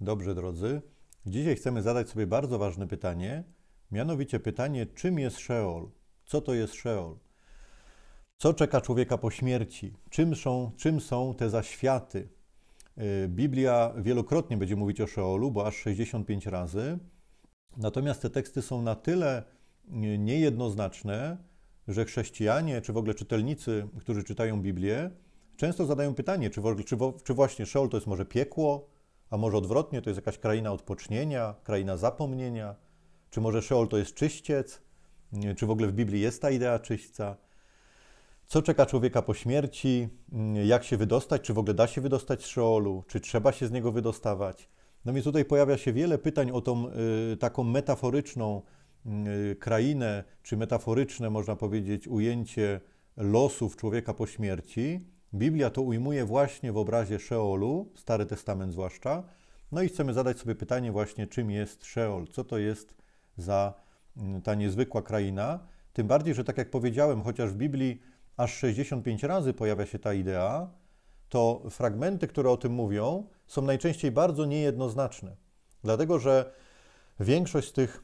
Dobrze, drodzy. Dzisiaj chcemy zadać sobie bardzo ważne pytanie, mianowicie pytanie, czym jest Szeol? Co to jest Szeol? Co czeka człowieka po śmierci? Czym są, czym są te zaświaty? Y, Biblia wielokrotnie będzie mówić o Szeolu, bo aż 65 razy. Natomiast te teksty są na tyle y, niejednoznaczne, że chrześcijanie, czy w ogóle czytelnicy, którzy czytają Biblię, często zadają pytanie, czy, w czy właśnie Szeol to jest może piekło, a może odwrotnie, to jest jakaś kraina odpocznienia, kraina zapomnienia? Czy może Szeol to jest czyściec? Czy w ogóle w Biblii jest ta idea czyśćca? Co czeka człowieka po śmierci? Jak się wydostać? Czy w ogóle da się wydostać z Szeolu? Czy trzeba się z niego wydostawać? No więc tutaj pojawia się wiele pytań o tą y, taką metaforyczną y, krainę, czy metaforyczne, można powiedzieć, ujęcie losów człowieka po śmierci. Biblia to ujmuje właśnie w obrazie Szeolu, Stary Testament zwłaszcza. No i chcemy zadać sobie pytanie właśnie, czym jest Szeol, co to jest za mm, ta niezwykła kraina. Tym bardziej, że tak jak powiedziałem, chociaż w Biblii aż 65 razy pojawia się ta idea, to fragmenty, które o tym mówią, są najczęściej bardzo niejednoznaczne. Dlatego, że większość z tych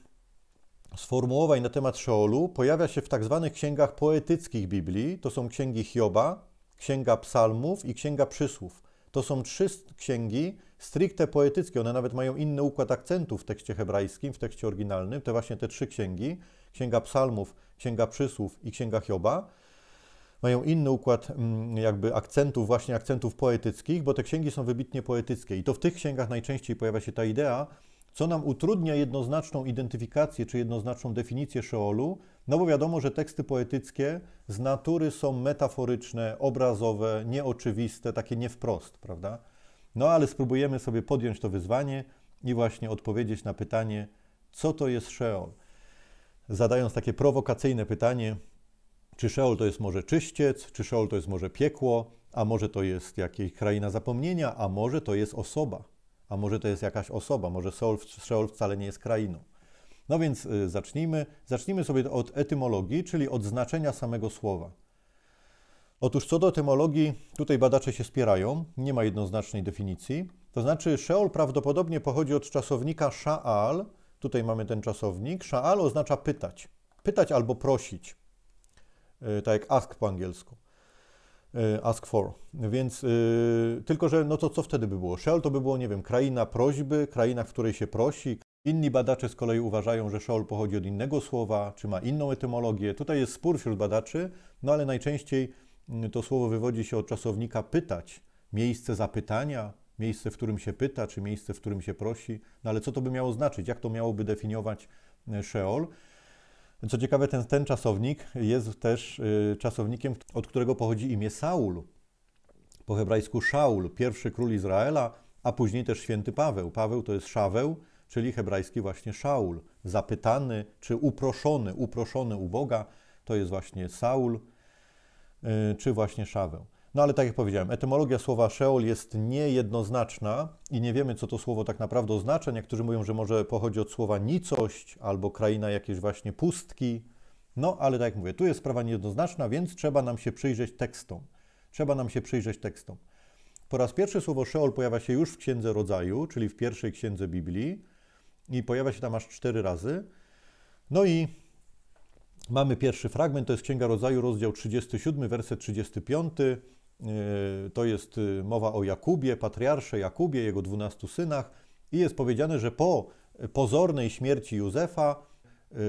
sformułowań na temat Szeolu pojawia się w tak zwanych księgach poetyckich Biblii. To są księgi Hioba, Księga Psalmów i Księga Przysłów. To są trzy księgi stricte poetyckie. One nawet mają inny układ akcentu w tekście hebrajskim, w tekście oryginalnym. Te właśnie te trzy księgi, Księga Psalmów, Księga Przysłów i Księga Hioba, mają inny układ mm, jakby akcentów, właśnie akcentów poetyckich, bo te księgi są wybitnie poetyckie. I to w tych księgach najczęściej pojawia się ta idea, co nam utrudnia jednoznaczną identyfikację czy jednoznaczną definicję Szeolu, no bo wiadomo, że teksty poetyckie z natury są metaforyczne, obrazowe, nieoczywiste, takie nie wprost, prawda? No ale spróbujemy sobie podjąć to wyzwanie i właśnie odpowiedzieć na pytanie, co to jest Szeol. Zadając takie prowokacyjne pytanie, czy Szeol to jest może czyściec, czy Szeol to jest może piekło, a może to jest jakaś kraina zapomnienia, a może to jest osoba a może to jest jakaś osoba, może Seoul, wcale nie jest krainą. No więc y, zacznijmy. Zacznijmy sobie od etymologii, czyli od znaczenia samego słowa. Otóż co do etymologii, tutaj badacze się spierają, nie ma jednoznacznej definicji. To znaczy, Szeol prawdopodobnie pochodzi od czasownika Szaal. Tutaj mamy ten czasownik. Szaal oznacza pytać. Pytać albo prosić. Y, tak jak ask po angielsku. E, ask for. Więc yy, tylko, że no to co wtedy by było? Shell to by było, nie wiem, kraina prośby, kraina, w której się prosi. Inni badacze z kolei uważają, że Shell pochodzi od innego słowa, czy ma inną etymologię. Tutaj jest spór wśród badaczy, no ale najczęściej mm, to słowo wywodzi się od czasownika pytać. Miejsce zapytania, miejsce, w którym się pyta, czy miejsce, w którym się prosi. No ale co to by miało znaczyć? Jak to miałoby definiować e, Sheol? Co ciekawe, ten, ten czasownik jest też y, czasownikiem, od którego pochodzi imię Saul. Po hebrajsku Szaul, pierwszy król Izraela, a później też święty Paweł. Paweł to jest Szaweł, czyli hebrajski właśnie Szaul, zapytany czy uproszony, uproszony u Boga, to jest właśnie Saul, y, czy właśnie Szaweł. No ale tak jak powiedziałem, etymologia słowa Szeol jest niejednoznaczna i nie wiemy, co to słowo tak naprawdę oznacza. Niektórzy mówią, że może pochodzi od słowa nicość albo kraina jakiejś właśnie pustki. No ale tak jak mówię, tu jest sprawa niejednoznaczna, więc trzeba nam się przyjrzeć tekstom. Trzeba nam się przyjrzeć tekstom. Po raz pierwszy słowo Szeol pojawia się już w Księdze Rodzaju, czyli w pierwszej Księdze Biblii i pojawia się tam aż cztery razy. No i mamy pierwszy fragment, to jest Księga Rodzaju, rozdział 37, werset 35. E, to jest y, mowa o Jakubie, patriarsze Jakubie, jego dwunastu synach, i jest powiedziane, że po pozornej śmierci Józefa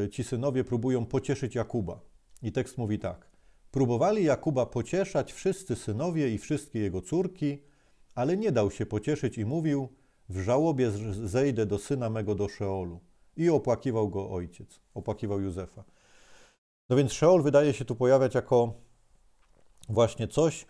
e, ci synowie próbują pocieszyć Jakuba. I tekst mówi tak: Próbowali Jakuba pocieszać wszyscy synowie i wszystkie jego córki, ale nie dał się pocieszyć i mówił: W żałobie zejdę do syna mego do Szeolu. I opłakiwał go ojciec, opłakiwał Józefa. No więc Szeol wydaje się tu pojawiać jako właśnie coś,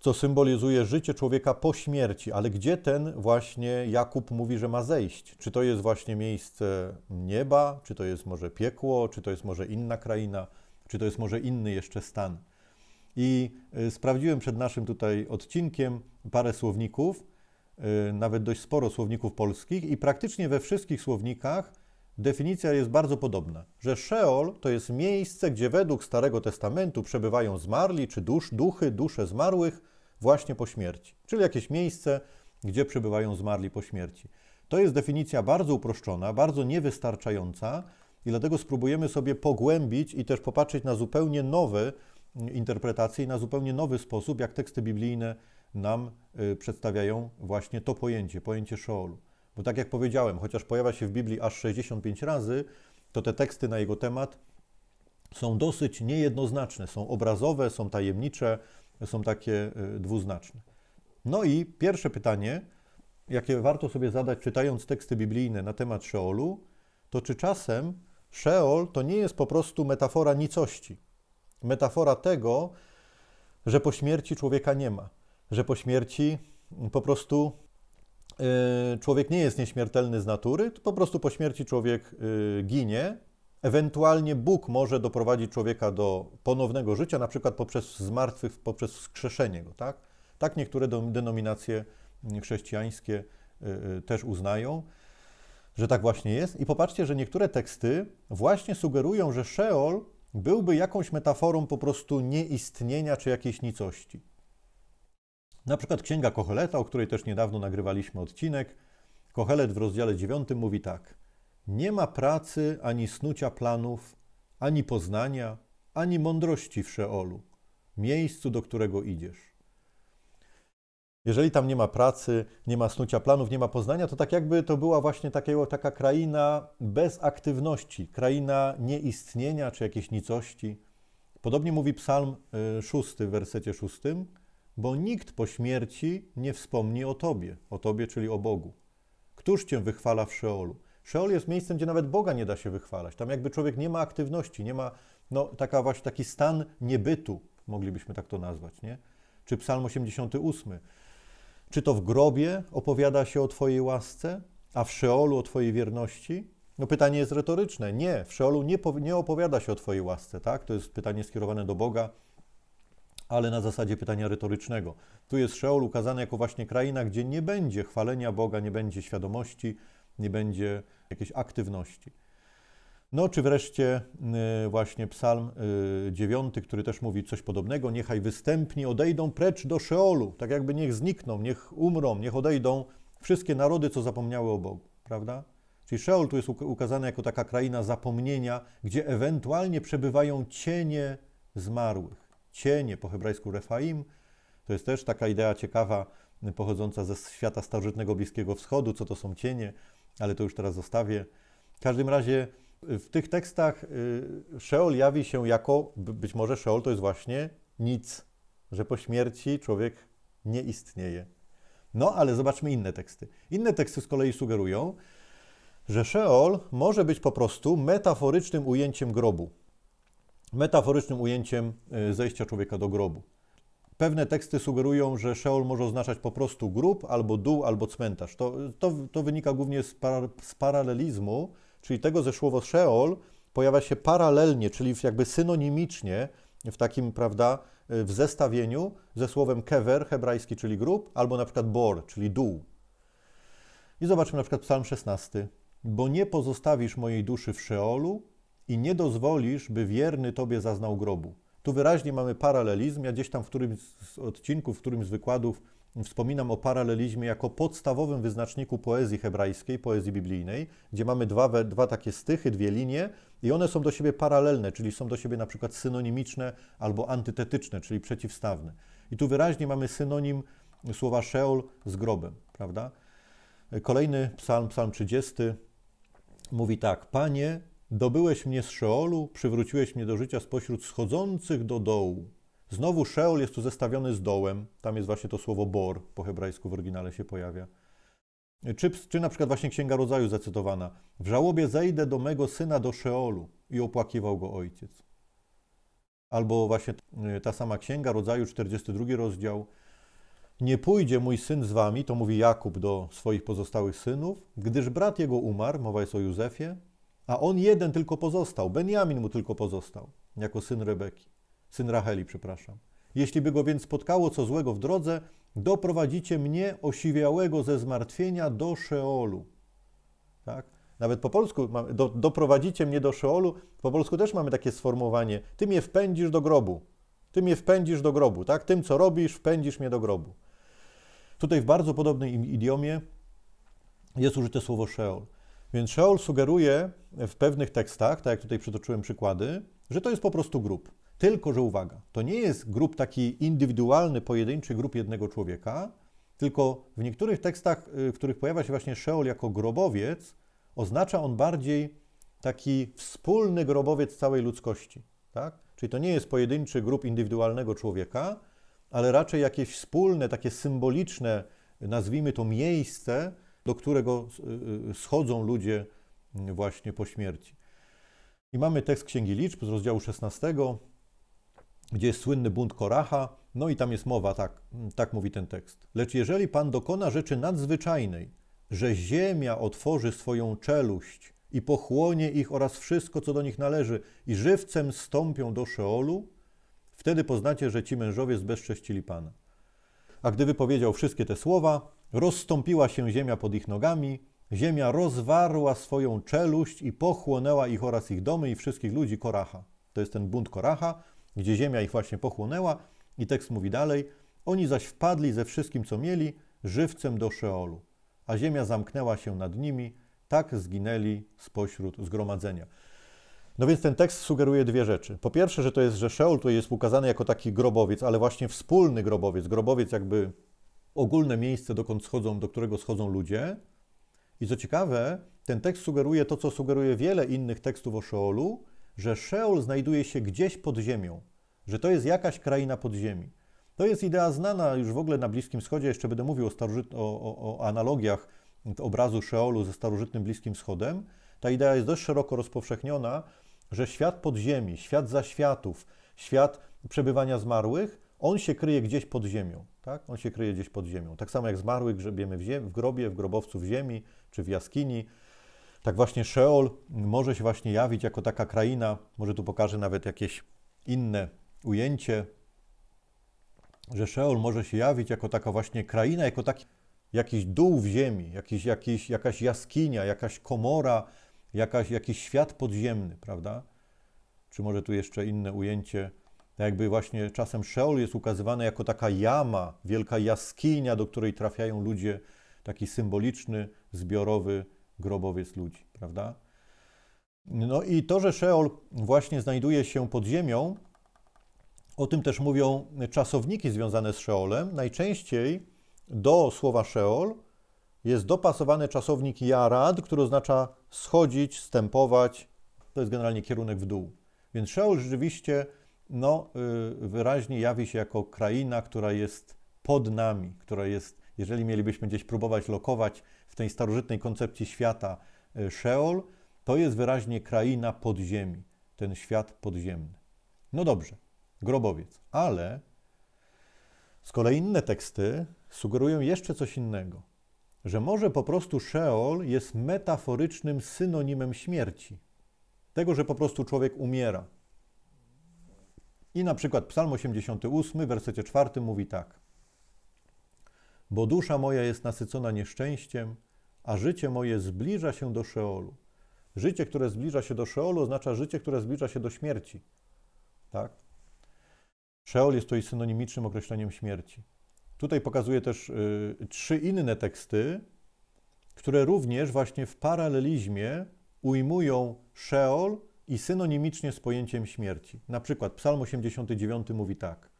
co symbolizuje życie człowieka po śmierci. Ale gdzie ten właśnie Jakub mówi, że ma zejść? Czy to jest właśnie miejsce nieba, czy to jest może piekło, czy to jest może inna kraina, czy to jest może inny jeszcze stan? I y, sprawdziłem przed naszym tutaj odcinkiem parę słowników, y, nawet dość sporo słowników polskich, i praktycznie we wszystkich słownikach definicja jest bardzo podobna, że Szeol to jest miejsce, gdzie według Starego Testamentu przebywają zmarli czy dusz, duchy, dusze zmarłych właśnie po śmierci. Czyli jakieś miejsce, gdzie przebywają zmarli po śmierci. To jest definicja bardzo uproszczona, bardzo niewystarczająca i dlatego spróbujemy sobie pogłębić i też popatrzeć na zupełnie nowe mm, interpretacje i na zupełnie nowy sposób, jak teksty biblijne nam y, przedstawiają właśnie to pojęcie, pojęcie Szeolu. Bo tak jak powiedziałem, chociaż pojawia się w Biblii aż 65 razy, to te teksty na jego temat są dosyć niejednoznaczne, są obrazowe, są tajemnicze, są takie e, dwuznaczne. No i pierwsze pytanie, jakie warto sobie zadać, czytając teksty biblijne na temat Szeolu, to czy czasem Szeol to nie jest po prostu metafora nicości, metafora tego, że po śmierci człowieka nie ma, że po śmierci po prostu Y, człowiek nie jest nieśmiertelny z natury, to po prostu po śmierci człowiek y, ginie. Ewentualnie Bóg może doprowadzić człowieka do ponownego życia, na przykład poprzez zmartwych, poprzez wskrzeszenie go. Tak, tak niektóre denominacje mm, chrześcijańskie y, też uznają, że tak właśnie jest. I popatrzcie, że niektóre teksty właśnie sugerują, że Sheol byłby jakąś metaforą po prostu nieistnienia czy jakiejś nicości. Na przykład Księga Kocheleta, o której też niedawno nagrywaliśmy odcinek. Kochelet w rozdziale 9 mówi tak. Nie ma pracy ani snucia planów, ani poznania, ani mądrości w Szeolu, miejscu, do którego idziesz. Jeżeli tam nie ma pracy, nie ma snucia planów, nie ma poznania, to tak jakby to była właśnie taka kraina bez aktywności, kraina nieistnienia czy jakiejś nicości. Podobnie mówi Psalm 6 y, w wersecie 6 bo nikt po śmierci nie wspomni o Tobie, o Tobie, czyli o Bogu. Któż Cię wychwala w Szeolu? Szeol jest miejscem, gdzie nawet Boga nie da się wychwalać. Tam jakby człowiek nie ma aktywności, nie ma no, taka właśnie, taki stan niebytu, moglibyśmy tak to nazwać, nie? Czy psalm 88. Czy to w grobie opowiada się o Twojej łasce, a w Szeolu o Twojej wierności? No pytanie jest retoryczne. Nie, w Szeolu nie, nie opowiada się o Twojej łasce, tak? To jest pytanie skierowane do Boga, ale na zasadzie pytania retorycznego. Tu jest Szeol ukazany jako właśnie kraina, gdzie nie będzie chwalenia Boga, nie będzie świadomości, nie będzie jakiejś aktywności. No, czy wreszcie y, właśnie Psalm 9, y, który też mówi coś podobnego: Niechaj występni odejdą precz do Szeolu, tak jakby niech znikną, niech umrą, niech odejdą wszystkie narody, co zapomniały o Bogu, prawda? Czyli Szeol tu jest ukazany jako taka kraina zapomnienia, gdzie ewentualnie przebywają cienie zmarłych cienie, po hebrajsku refaim. To jest też taka idea ciekawa, pochodząca ze świata starożytnego Bliskiego Wschodu, co to są cienie, ale to już teraz zostawię. W każdym razie w tych tekstach y, Szeol jawi się jako, być może Szeol to jest właśnie nic, że po śmierci człowiek nie istnieje. No ale zobaczmy inne teksty. Inne teksty z kolei sugerują, że Szeol może być po prostu metaforycznym ujęciem grobu metaforycznym ujęciem y, zejścia człowieka do grobu. Pewne teksty sugerują, że Szeol może oznaczać po prostu grób, albo dół, albo cmentarz. To, to, to wynika głównie z, z paralelizmu, czyli tego, że słowo Szeol pojawia się paralelnie, czyli jakby synonimicznie w takim, prawda, y, w zestawieniu ze słowem kever, hebrajski, czyli grób, albo na przykład bor, czyli dół. I zobaczmy na przykład psalm 16. Bo nie pozostawisz mojej duszy w Szeolu, i nie dozwolisz, by wierny Tobie zaznał grobu. Tu wyraźnie mamy paralelizm. Ja gdzieś tam w którymś z odcinków, w którymś z wykładów wspominam o paralelizmie jako podstawowym wyznaczniku poezji hebrajskiej, poezji biblijnej, gdzie mamy dwa, dwa takie stychy, dwie linie i one są do siebie paralelne, czyli są do siebie na przykład synonimiczne albo antytetyczne, czyli przeciwstawne. I tu wyraźnie mamy synonim słowa Sheol z grobem, prawda? Kolejny psalm, psalm 30, mówi tak: Panie, Dobyłeś mnie z Szeolu, przywróciłeś mnie do życia spośród schodzących do dołu. Znowu Szeol jest tu zestawiony z dołem. Tam jest właśnie to słowo bor, po hebrajsku w oryginale się pojawia. Czy, czy na przykład właśnie Księga Rodzaju zacytowana. W żałobie zejdę do mego syna do Szeolu i opłakiwał go ojciec. Albo właśnie ta sama Księga Rodzaju, 42 rozdział. Nie pójdzie mój syn z wami, to mówi Jakub do swoich pozostałych synów, gdyż brat jego umarł, mowa jest o Józefie, a on jeden tylko pozostał. Benjamin mu tylko pozostał, jako syn Rebeki, syn Racheli, przepraszam. Jeśli by go więc spotkało co złego w drodze, doprowadzicie mnie, osiwiałego ze zmartwienia, do Szeolu. Tak? Nawet po polsku do, doprowadzicie mnie do Szeolu, po polsku też mamy takie sformułowanie, ty mnie wpędzisz do grobu. Ty mnie wpędzisz do grobu, tak? Tym, co robisz, wpędzisz mnie do grobu. Tutaj w bardzo podobnym idiomie jest użyte słowo Szeol. Więc Scheol sugeruje w pewnych tekstach, tak jak tutaj przytoczyłem przykłady, że to jest po prostu grup. Tylko, że uwaga, to nie jest grup taki indywidualny, pojedynczy grup jednego człowieka, tylko w niektórych tekstach, y, w których pojawia się właśnie Sheol jako grobowiec, oznacza on bardziej taki wspólny grobowiec całej ludzkości. Tak? Czyli to nie jest pojedynczy grup indywidualnego człowieka, ale raczej jakieś wspólne, takie symboliczne, nazwijmy to miejsce, do którego y, y, schodzą ludzie mm, właśnie po śmierci. I mamy tekst Księgi Liczb z rozdziału 16, gdzie jest słynny bunt Koracha, no i tam jest mowa, tak, mm, tak mówi ten tekst. Lecz jeżeli Pan dokona rzeczy nadzwyczajnej, że ziemia otworzy swoją czeluść i pochłonie ich oraz wszystko, co do nich należy, i żywcem stąpią do Szeolu, wtedy poznacie, że ci mężowie zbezcześcili Pana. A gdy wypowiedział wszystkie te słowa, Rozstąpiła się ziemia pod ich nogami, ziemia rozwarła swoją czeluść i pochłonęła ich oraz ich domy i wszystkich ludzi Koracha. To jest ten bunt Koracha, gdzie ziemia ich właśnie pochłonęła i tekst mówi dalej, oni zaś wpadli ze wszystkim, co mieli, żywcem do Szeolu, a ziemia zamknęła się nad nimi, tak zginęli spośród zgromadzenia. No więc ten tekst sugeruje dwie rzeczy. Po pierwsze, że to jest, że Szeol tutaj jest ukazany jako taki grobowiec, ale właśnie wspólny grobowiec, grobowiec jakby ogólne miejsce, dokąd schodzą, do którego schodzą ludzie. I co ciekawe, ten tekst sugeruje to, co sugeruje wiele innych tekstów o Szeolu, że Szeol znajduje się gdzieś pod ziemią, że to jest jakaś kraina podziemi. To jest idea znana już w ogóle na Bliskim Wschodzie, jeszcze będę mówił o, starożyt... o, o, o analogiach obrazu Szeolu ze starożytnym Bliskim Wschodem. Ta idea jest dość szeroko rozpowszechniona, że świat podziemi, świat zaświatów, świat przebywania zmarłych on się kryje gdzieś pod ziemią, tak? On się kryje gdzieś pod ziemią. Tak samo jak zmarły grzebiemy w, ziemi, w grobie, w grobowcu w ziemi czy w jaskini. Tak właśnie Szeol może się właśnie jawić jako taka kraina. Może tu pokażę nawet jakieś inne ujęcie, że Szeol może się jawić jako taka właśnie kraina, jako taki jakiś dół w ziemi, jakiś, jakiś, jakaś jaskinia, jakaś komora, jakaś, jakiś świat podziemny, prawda? Czy może tu jeszcze inne ujęcie? Tak jakby właśnie czasem Szeol jest ukazywany jako taka jama, wielka jaskinia, do której trafiają ludzie, taki symboliczny, zbiorowy grobowiec ludzi, prawda? No i to, że Szeol właśnie znajduje się pod ziemią, o tym też mówią czasowniki związane z Szeolem. Najczęściej do słowa Szeol jest dopasowany czasownik jarad, który oznacza schodzić, stępować. To jest generalnie kierunek w dół. Więc Szeol rzeczywiście no, y, wyraźnie jawi się jako kraina, która jest pod nami, która jest, jeżeli mielibyśmy gdzieś próbować lokować w tej starożytnej koncepcji świata y, Szeol, to jest wyraźnie kraina podziemi, ten świat podziemny. No dobrze, grobowiec, ale z kolei inne teksty sugerują jeszcze coś innego, że może po prostu Szeol jest metaforycznym synonimem śmierci, tego, że po prostu człowiek umiera i na przykład Psalm 88, w wersecie 4 mówi tak: Bo dusza moja jest nasycona nieszczęściem, a życie moje zbliża się do Szeolu. Życie, które zbliża się do Szeolu, oznacza życie, które zbliża się do śmierci. Tak? Szeol jest tutaj synonimicznym określeniem śmierci. Tutaj pokazuję też y, trzy inne teksty, które również właśnie w paralelizmie ujmują Szeol i synonimicznie z pojęciem śmierci. Na przykład Psalm 89 mówi tak: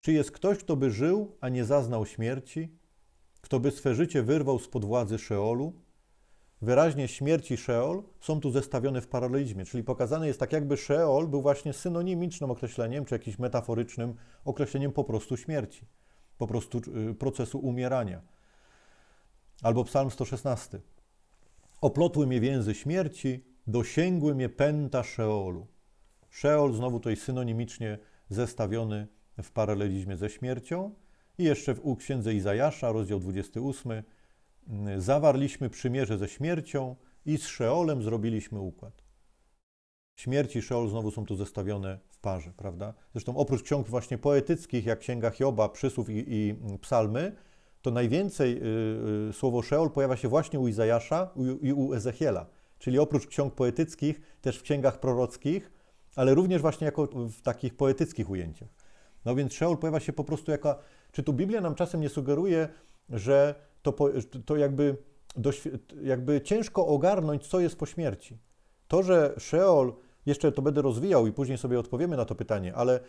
Czy jest ktoś, kto by żył, a nie zaznał śmierci, kto by swe życie wyrwał spod władzy Szeolu? Wyraźnie śmierć i Szeol są tu zestawione w paralelizmie, czyli pokazane jest tak, jakby Szeol był właśnie synonimicznym określeniem, czy jakimś metaforycznym określeniem po prostu śmierci, po prostu y, procesu umierania. Albo Psalm 116. Oplotły mnie więzy śmierci, dosięgły mnie pęta Szeolu. Szeol znowu tutaj synonimicznie zestawiony w paralelizmie ze śmiercią. I jeszcze w U Księdze Izajasza, rozdział 28, zawarliśmy przymierze ze śmiercią i z Szeolem zrobiliśmy układ. Śmierć i Szeol znowu są tu zestawione w parze, prawda? Zresztą oprócz ksiąg właśnie poetyckich, jak Księga Hioba, Przysłów i, i Psalmy, to najwięcej y, y, słowo Szeol pojawia się właśnie u Izajasza i u, i u Ezechiela czyli oprócz ksiąg poetyckich, też w księgach prorockich, ale również właśnie jako w takich poetyckich ujęciach. No więc Szeol pojawia się po prostu jako... Czy tu Biblia nam czasem nie sugeruje, że to, to jakby, jakby ciężko ogarnąć, co jest po śmierci? To, że Szeol, jeszcze to będę rozwijał i później sobie odpowiemy na to pytanie, ale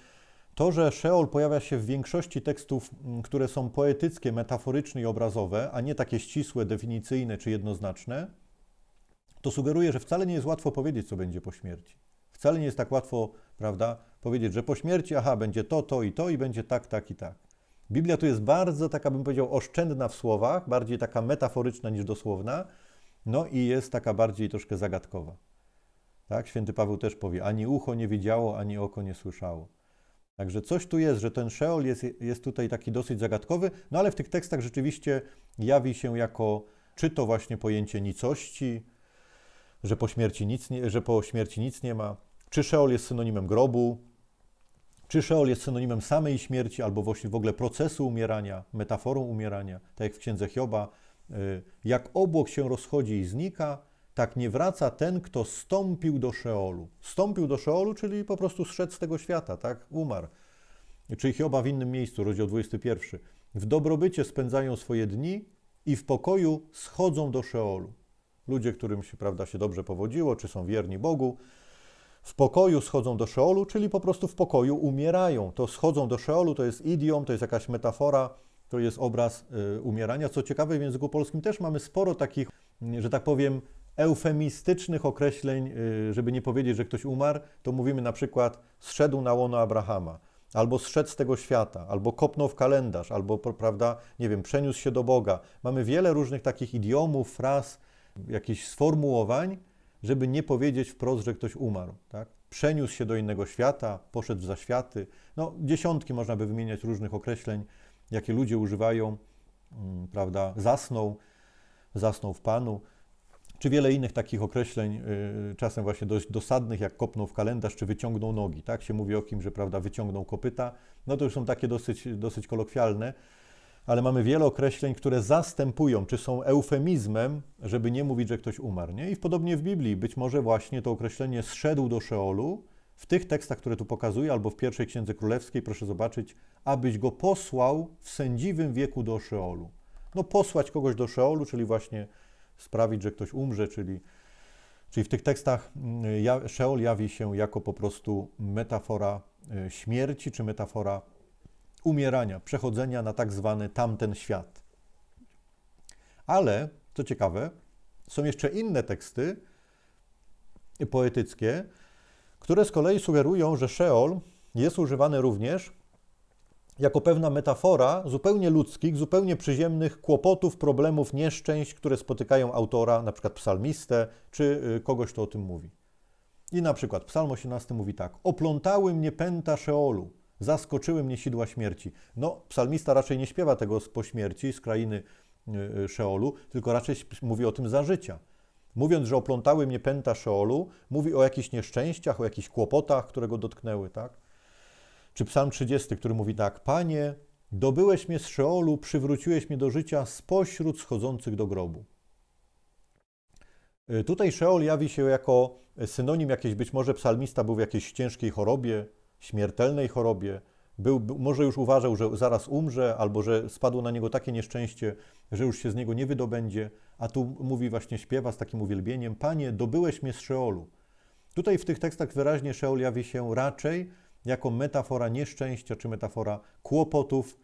to, że Szeol pojawia się w większości tekstów, mm, które są poetyckie, metaforyczne i obrazowe, a nie takie ścisłe, definicyjne czy jednoznaczne, to sugeruje, że wcale nie jest łatwo powiedzieć, co będzie po śmierci. Wcale nie jest tak łatwo, prawda, powiedzieć, że po śmierci, aha, będzie to, to i to i będzie tak, tak i tak. Biblia tu jest bardzo, taka bym powiedział, oszczędna w słowach, bardziej taka metaforyczna niż dosłowna, no i jest taka bardziej troszkę zagadkowa. Tak? Święty Paweł też powie, ani ucho nie widziało, ani oko nie słyszało. Także coś tu jest, że ten Szeol jest, jest tutaj taki dosyć zagadkowy, no ale w tych tekstach rzeczywiście jawi się jako czy to właśnie pojęcie nicości, że po, śmierci nic nie, że po śmierci nic nie ma, czy Szeol jest synonimem grobu, czy Szeol jest synonimem samej śmierci, albo właśnie w ogóle procesu umierania, metaforą umierania, tak jak w księdze Hioba, y, jak obłok się rozchodzi i znika, tak nie wraca ten, kto stąpił do Szeolu. Stąpił do Szeolu, czyli po prostu zszedł z tego świata, tak? Umarł. Czyli Hioba w innym miejscu, rozdział 21. W dobrobycie spędzają swoje dni i w pokoju schodzą do Szeolu. Ludzie, którym się, prawda, się dobrze powodziło, czy są wierni Bogu, w pokoju schodzą do Szeolu, czyli po prostu w pokoju umierają. To schodzą do Szeolu to jest idiom, to jest jakaś metafora, to jest obraz y, umierania. Co ciekawe, w języku polskim też mamy sporo takich, mm, że tak powiem, eufemistycznych określeń, y, żeby nie powiedzieć, że ktoś umarł, to mówimy na przykład zszedł na łono Abrahama, albo zszedł z tego świata, albo kopnął w kalendarz, albo, prawda, nie wiem, przeniósł się do Boga. Mamy wiele różnych takich idiomów, fraz, jakichś sformułowań, żeby nie powiedzieć wprost, że ktoś umarł. Tak? Przeniósł się do innego świata, poszedł w zaświaty. No, dziesiątki można by wymieniać różnych określeń, jakie ludzie używają, mm, prawda? Zasnął, zasnął w Panu, czy wiele innych takich określeń, y, czasem właśnie dość dosadnych, jak kopnął w kalendarz, czy wyciągnął nogi. Tak się mówi o kim, że prawda, wyciągnął kopyta. No to już są takie dosyć, dosyć kolokwialne ale mamy wiele określeń, które zastępują, czy są eufemizmem, żeby nie mówić, że ktoś umarł. Nie? I podobnie w Biblii, być może właśnie to określenie zszedł do Szeolu, w tych tekstach, które tu pokazuję, albo w pierwszej Księdze Królewskiej, proszę zobaczyć, abyś go posłał w sędziwym wieku do Szeolu. No posłać kogoś do Szeolu, czyli właśnie sprawić, że ktoś umrze, czyli, czyli w tych tekstach mm, Szeol jawi się jako po prostu metafora y, śmierci, czy metafora umierania, przechodzenia na tak zwany tamten świat. Ale, co ciekawe, są jeszcze inne teksty poetyckie, które z kolei sugerują, że Szeol jest używany również jako pewna metafora zupełnie ludzkich, zupełnie przyziemnych kłopotów, problemów, nieszczęść, które spotykają autora, na przykład psalmistę, czy y, kogoś, kto o tym mówi. I na przykład psalm 18 mówi tak: Oplątały mnie pęta Szeolu, Zaskoczyły mnie sidła śmierci. No, psalmista raczej nie śpiewa tego z po śmierci, z krainy y, y, Szeolu, tylko raczej mówi o tym za życia. Mówiąc, że oplątały mnie pęta Szeolu, mówi o jakichś nieszczęściach, o jakichś kłopotach, które go dotknęły, tak? Czy psalm 30, który mówi tak, Panie, dobyłeś mnie z Szeolu, przywróciłeś mnie do życia spośród schodzących do grobu. Y, tutaj Szeol jawi się jako synonim jakiejś, być może psalmista był w jakiejś ciężkiej chorobie, śmiertelnej chorobie, był, może już uważał, że zaraz umrze, albo że spadło na niego takie nieszczęście, że już się z niego nie wydobędzie, a tu mówi właśnie śpiewa z takim uwielbieniem: Panie, dobyłeś mnie z Szeolu. Tutaj w tych tekstach wyraźnie Szeol jawi się raczej jako metafora nieszczęścia, czy metafora kłopotów,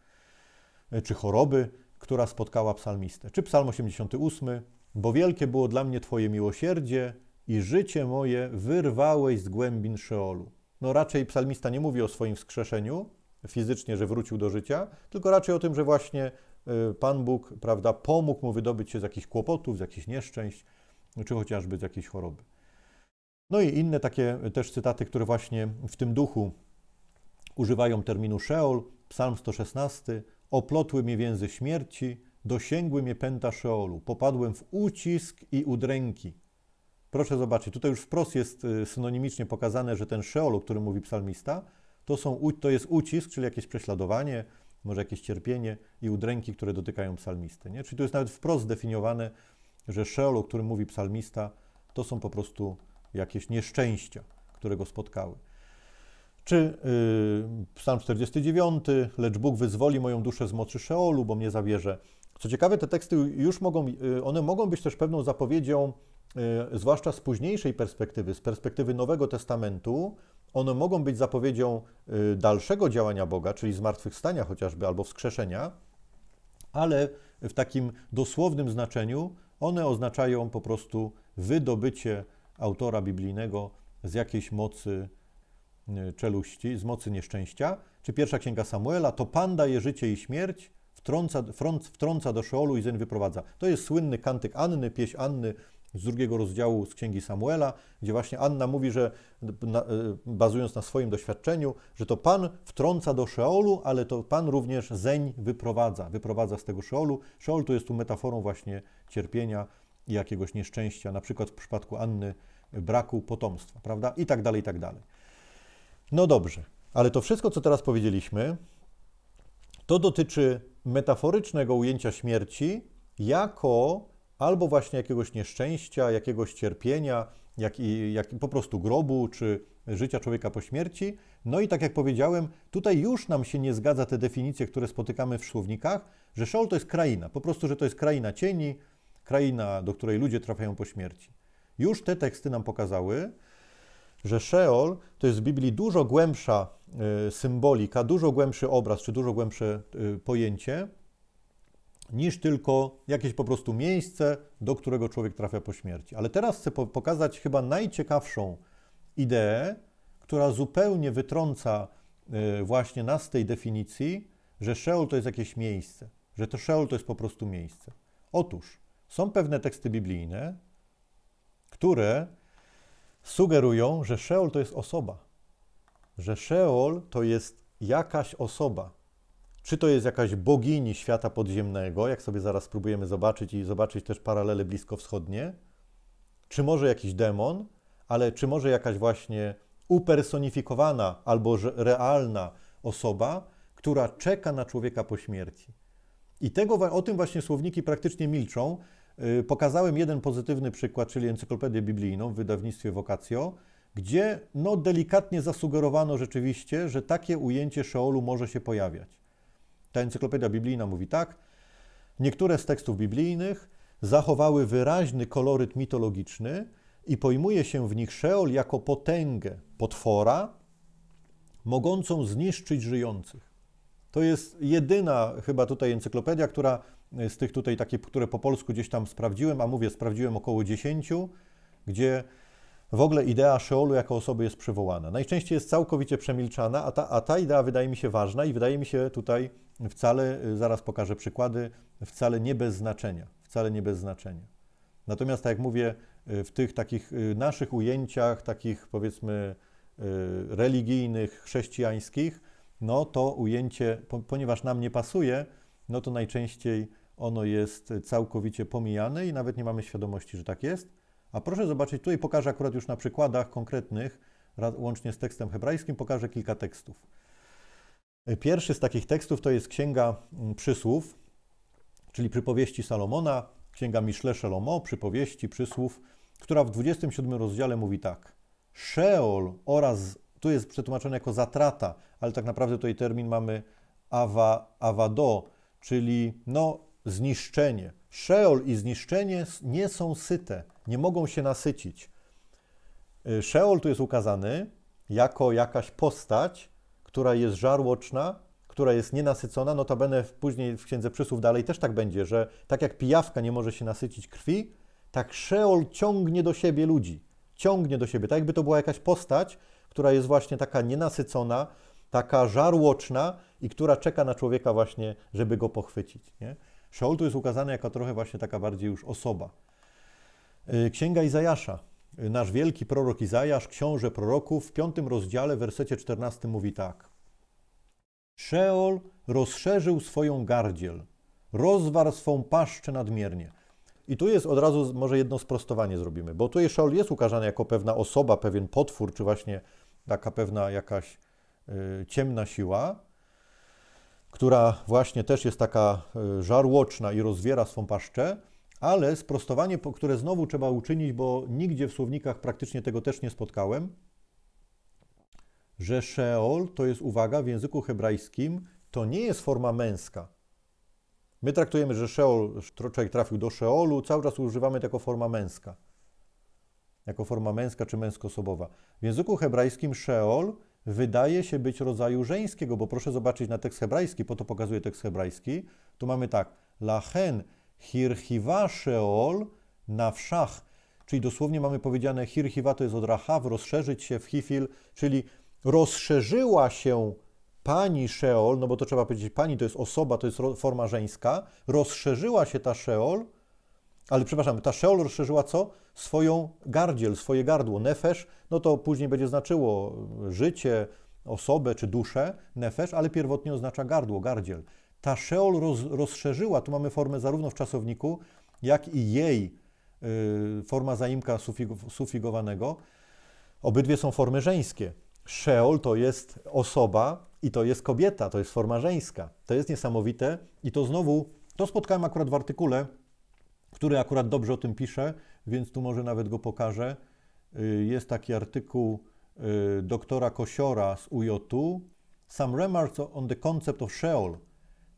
e, czy choroby, która spotkała psalmistę. Czy psalm 88, bo wielkie było dla mnie Twoje miłosierdzie i życie moje wyrwałeś z głębin Szeolu no raczej psalmista nie mówi o swoim wskrzeszeniu fizycznie, że wrócił do życia, tylko raczej o tym, że właśnie y, Pan Bóg, prawda, pomógł mu wydobyć się z jakichś kłopotów, z jakichś nieszczęść, czy chociażby z jakiejś choroby. No i inne takie y, też cytaty, które właśnie w tym duchu używają terminu Szeol, Psalm 116, oplotły mnie więzy śmierci, dosięgły mnie pęta Szeolu, popadłem w ucisk i udręki. Proszę zobaczyć, tutaj już wprost jest y, synonimicznie pokazane, że ten Szeol, o którym mówi psalmista, to, są, to jest ucisk, czyli jakieś prześladowanie, może jakieś cierpienie i udręki, które dotykają psalmisty. Nie? Czyli to jest nawet wprost zdefiniowane, że Szeol, o którym mówi psalmista, to są po prostu jakieś nieszczęścia, które go spotkały. Czy yy, psalm 49, lecz Bóg wyzwoli moją duszę z mocy Szeolu, bo mnie zawierze. Co ciekawe, te teksty już mogą, y, one mogą być też pewną zapowiedzią E, zwłaszcza z późniejszej perspektywy, z perspektywy Nowego Testamentu, one mogą być zapowiedzią e, dalszego działania Boga, czyli zmartwychwstania chociażby albo wskrzeszenia, ale w takim dosłownym znaczeniu one oznaczają po prostu wydobycie autora biblijnego z jakiejś mocy e, czeluści, z mocy nieszczęścia. Czy pierwsza księga Samuela to Pan daje życie i śmierć, wtrąca, wtrąca do Szeolu i zeń wyprowadza. To jest słynny kantyk Anny, pieśń Anny, z drugiego rozdziału z Księgi Samuela, gdzie właśnie Anna mówi, że e, bazując na swoim doświadczeniu, że to Pan wtrąca do Szeolu, ale to Pan również zeń wyprowadza, wyprowadza z tego Szeolu. Szeol to jest tu metaforą właśnie cierpienia i jakiegoś nieszczęścia, na przykład w przypadku Anny braku potomstwa, prawda? I tak dalej, i tak dalej. No dobrze, ale to wszystko, co teraz powiedzieliśmy, to dotyczy metaforycznego ujęcia śmierci jako albo właśnie jakiegoś nieszczęścia, jakiegoś cierpienia, jak i, jak po prostu grobu czy życia człowieka po śmierci. No i tak jak powiedziałem, tutaj już nam się nie zgadza te definicje, które spotykamy w słownikach, że Sheol to jest kraina, po prostu, że to jest kraina cieni, kraina, do której ludzie trafiają po śmierci. Już te teksty nam pokazały, że Sheol to jest w Biblii dużo głębsza y, symbolika, dużo głębszy obraz, czy dużo głębsze y, pojęcie, niż tylko jakieś po prostu miejsce, do którego człowiek trafia po śmierci. Ale teraz chcę pokazać chyba najciekawszą ideę, która zupełnie wytrąca y, właśnie nas z tej definicji, że Sheol to jest jakieś miejsce, że to Sheol to jest po prostu miejsce. Otóż są pewne teksty biblijne, które sugerują, że Sheol to jest osoba, że Sheol to jest jakaś osoba, czy to jest jakaś bogini świata podziemnego, jak sobie zaraz spróbujemy zobaczyć i zobaczyć też paralele bliskowschodnie? Czy może jakiś demon, ale czy może jakaś właśnie upersonifikowana albo realna osoba, która czeka na człowieka po śmierci? I tego, o tym właśnie słowniki praktycznie milczą. Y, pokazałem jeden pozytywny przykład, czyli encyklopedię biblijną w wydawnictwie Wokacjo, gdzie no, delikatnie zasugerowano rzeczywiście, że takie ujęcie Szeolu może się pojawiać. Ta encyklopedia biblijna mówi tak. Niektóre z tekstów biblijnych zachowały wyraźny koloryt mitologiczny i pojmuje się w nich Szeol jako potęgę potwora mogącą zniszczyć żyjących. To jest jedyna chyba tutaj encyklopedia, która e, z tych tutaj takie, które po polsku gdzieś tam sprawdziłem, a mówię, sprawdziłem około 10, gdzie w ogóle idea Szeolu jako osoby jest przywołana. Najczęściej jest całkowicie przemilczana, a ta, a ta idea wydaje mi się ważna i wydaje mi się tutaj wcale, y, zaraz pokażę przykłady, wcale nie bez znaczenia, wcale nie bez znaczenia. Natomiast, tak jak mówię, y, w tych takich y, naszych ujęciach, takich powiedzmy religijnych, chrześcijańskich, no to ujęcie, ponieważ nam nie pasuje, no to najczęściej ono jest całkowicie pomijane i nawet nie mamy świadomości, że tak jest. A proszę zobaczyć, tutaj pokażę akurat już na przykładach konkretnych, łącznie z tekstem hebrajskim, pokażę kilka tekstów. Pierwszy z takich tekstów to jest Księga mm, Przysłów, czyli przypowieści Salomona, Księga Miszle Shalomo, przypowieści, przysłów, która w 27 rozdziale mówi tak. Szeol oraz, tu jest przetłumaczone jako zatrata, ale tak naprawdę tutaj termin mamy awa, awado, czyli no, zniszczenie. Szeol i zniszczenie nie są syte, nie mogą się nasycić. Y, Szeol tu jest ukazany jako jakaś postać, która jest żarłoczna, która jest nienasycona, notabene będę później w Księdze Przysłów dalej też tak będzie, że tak jak pijawka nie może się nasycić krwi, tak Szeol ciągnie do siebie ludzi. Ciągnie do siebie, tak jakby to była jakaś postać, która jest właśnie taka nienasycona, taka żarłoczna i która czeka na człowieka właśnie, żeby go pochwycić. Nie? Szeol tu jest ukazany jako trochę właśnie taka bardziej już osoba. Y, Księga Izajasza, nasz wielki prorok Izajasz, książę proroków, w piątym rozdziale, w wersecie 14 mówi tak. Szeol rozszerzył swoją gardziel, rozwarł swą paszczę nadmiernie. I tu jest od razu, może jedno sprostowanie zrobimy, bo tutaj Szeol jest ukażany jako pewna osoba, pewien potwór, czy właśnie taka pewna jakaś y, ciemna siła, która właśnie też jest taka y, żarłoczna i rozwiera swą paszczę, ale sprostowanie, które znowu trzeba uczynić, bo nigdzie w słownikach praktycznie tego też nie spotkałem, że Sheol to jest, uwaga, w języku hebrajskim to nie jest forma męska. My traktujemy, że Sheol, człowiek trafił do Sheolu, cały czas używamy jako forma męska. Jako forma męska czy męskosobowa. W języku hebrajskim Sheol wydaje się być rodzaju żeńskiego, bo proszę zobaczyć na tekst hebrajski, po to pokazuję tekst hebrajski. Tu mamy tak, lachen Hirchiwa Sheol na wszach. Czyli dosłownie mamy powiedziane Hirchiwa to jest od Rahaw, rozszerzyć się w Hifil, czyli rozszerzyła się pani Sheol, no bo to trzeba powiedzieć, pani to jest osoba, to jest forma żeńska, rozszerzyła się ta Sheol, ale przepraszam, ta Sheol rozszerzyła co? Swoją gardziel, swoje gardło. Nefesh, no to później będzie znaczyło życie, osobę czy duszę, nefesh, ale pierwotnie oznacza gardło, gardziel ta Sheol roz, rozszerzyła, tu mamy formę zarówno w czasowniku, jak i jej y, forma zaimka sufigowanego. Obydwie są formy żeńskie. Sheol to jest osoba i to jest kobieta, to jest forma żeńska. To jest niesamowite i to znowu, to spotkałem akurat w artykule, który akurat dobrze o tym pisze, więc tu może nawet go pokażę. Y, jest taki artykuł y, doktora Kosiora z UJU, Some Remarks on the Concept of Sheol –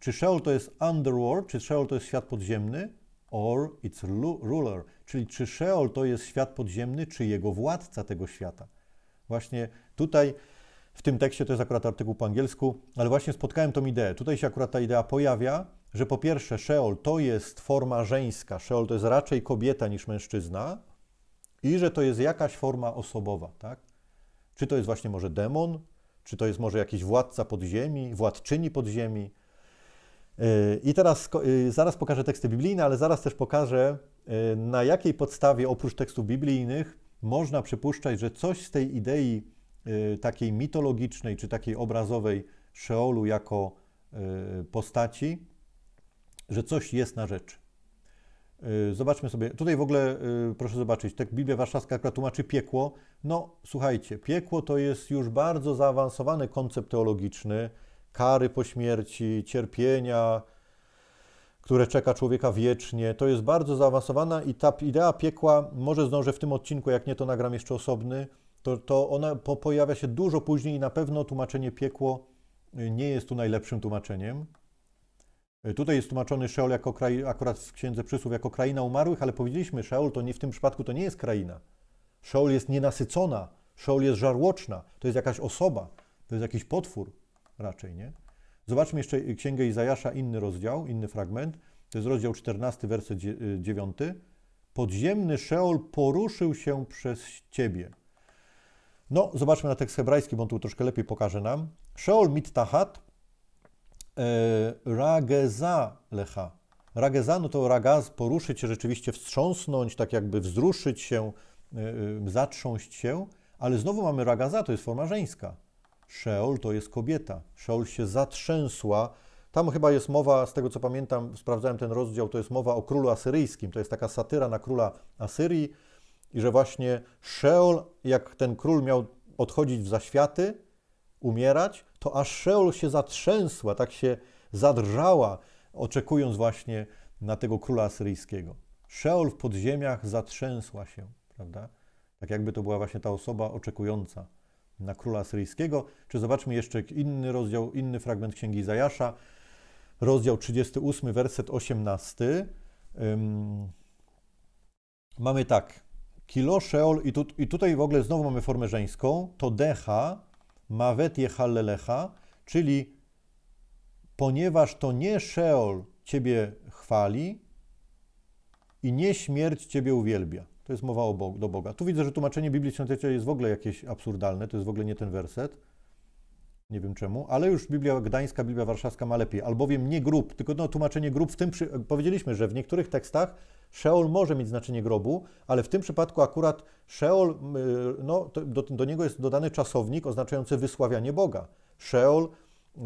czy Sheol to jest underworld, czy Sheol to jest świat podziemny? Or its ruler. Czyli czy Sheol to jest świat podziemny, czy jego władca tego świata? Właśnie tutaj w tym tekście, to jest akurat artykuł po angielsku, ale właśnie spotkałem tą ideę. Tutaj się akurat ta idea pojawia, że po pierwsze Sheol to jest forma żeńska, Sheol to jest raczej kobieta niż mężczyzna i że to jest jakaś forma osobowa, tak? Czy to jest właśnie może demon, czy to jest może jakiś władca podziemi, władczyni podziemi, i teraz y, zaraz pokażę teksty biblijne, ale zaraz też pokażę, y, na jakiej podstawie oprócz tekstów biblijnych można przypuszczać, że coś z tej idei y, takiej mitologicznej czy takiej obrazowej Szeolu jako postaci, że coś jest na rzeczy. Zobaczmy sobie, tutaj w ogóle proszę zobaczyć, tak Biblia Warszawska akurat tłumaczy piekło. No słuchajcie, piekło to jest już bardzo zaawansowany koncept teologiczny, kary po śmierci, cierpienia, które czeka człowieka wiecznie. To jest bardzo zaawansowana i ta idea piekła, może zdążę w tym odcinku, jak nie to nagram jeszcze osobny, to, to ona po, pojawia się dużo później i na pewno tłumaczenie piekło y, nie jest tu najlepszym tłumaczeniem. Y, tutaj jest tłumaczony Szeol jako kraj, akurat w Księdze Przysłów jako kraina umarłych, ale powiedzieliśmy, Szeol to nie, w tym przypadku to nie jest kraina. Szeol jest nienasycona, Szeol jest żarłoczna, to jest jakaś osoba, to jest jakiś potwór. Raczej nie. Zobaczmy jeszcze y, Księgę Izajasza, inny rozdział, inny fragment. To jest rozdział 14, werset 9. Y, Podziemny Szeol poruszył się przez ciebie. No, zobaczmy na tekst hebrajski, bo on tu troszkę lepiej pokaże nam. Szeol mittahat e, rageza lecha. Rageza, no to ragaz, poruszyć się, rzeczywiście wstrząsnąć, tak jakby wzruszyć się, e, e zatrząść się. Ale znowu mamy ragaza, to jest forma żeńska. Szeol to jest kobieta. Szeol się zatrzęsła. Tam chyba jest mowa, z tego co pamiętam, sprawdzałem ten rozdział, to jest mowa o królu asyryjskim. To jest taka satyra na króla Asyrii i że właśnie Szeol, jak ten król miał odchodzić w zaświaty, umierać, to aż Szeol się zatrzęsła, tak się zadrżała, oczekując właśnie na tego króla asyryjskiego. Szeol w podziemiach zatrzęsła się, prawda? Tak jakby to była właśnie ta osoba oczekująca na króla syryjskiego. Czy zobaczmy jeszcze inny rozdział, inny fragment księgi Zajasza, rozdział 38, werset 18. mamy tak. Kilo, Sheol i, tu, i, tutaj w ogóle znowu mamy formę żeńską. To decha, mawet jehallelecha, czyli ponieważ to nie Sheol Ciebie chwali i nie śmierć Ciebie uwielbia. To jest mowa o do Boga. Tu widzę, że tłumaczenie Biblii Świątecznej jest w ogóle jakieś absurdalne, to jest w ogóle nie ten werset. Nie wiem czemu, ale już Biblia Gdańska, Biblia Warszawska ma lepiej. Albowiem nie grób, tylko no, tłumaczenie grób w tym przy... powiedzieliśmy, że w niektórych tekstach Szeol może mieć znaczenie grobu, ale w tym przypadku akurat Szeol, y, no, do, do niego jest dodany czasownik oznaczający wysławianie Boga. Szeol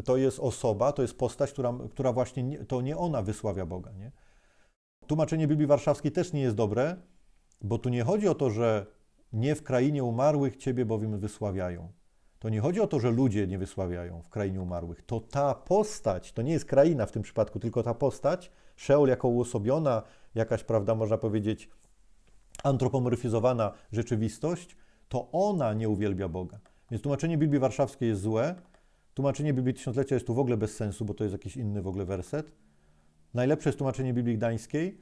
to jest osoba, to jest postać, która, która właśnie nie, to nie ona wysławia Boga. Nie? Tłumaczenie Biblii Warszawskiej też nie jest dobre. Bo tu nie chodzi o to, że nie w krainie umarłych Ciebie bowiem wysławiają. To nie chodzi o to, że ludzie nie wysławiają w krainie umarłych. To ta postać, to nie jest kraina w tym przypadku, tylko ta postać, Szeol jako uosobiona, jakaś, prawda, można powiedzieć, antropomorfizowana rzeczywistość, to ona nie uwielbia Boga. Więc tłumaczenie Biblii Warszawskiej jest złe, tłumaczenie Biblii Tysiąclecia jest tu w ogóle bez sensu, bo to jest jakiś inny w ogóle werset. Najlepsze jest tłumaczenie Biblii Gdańskiej,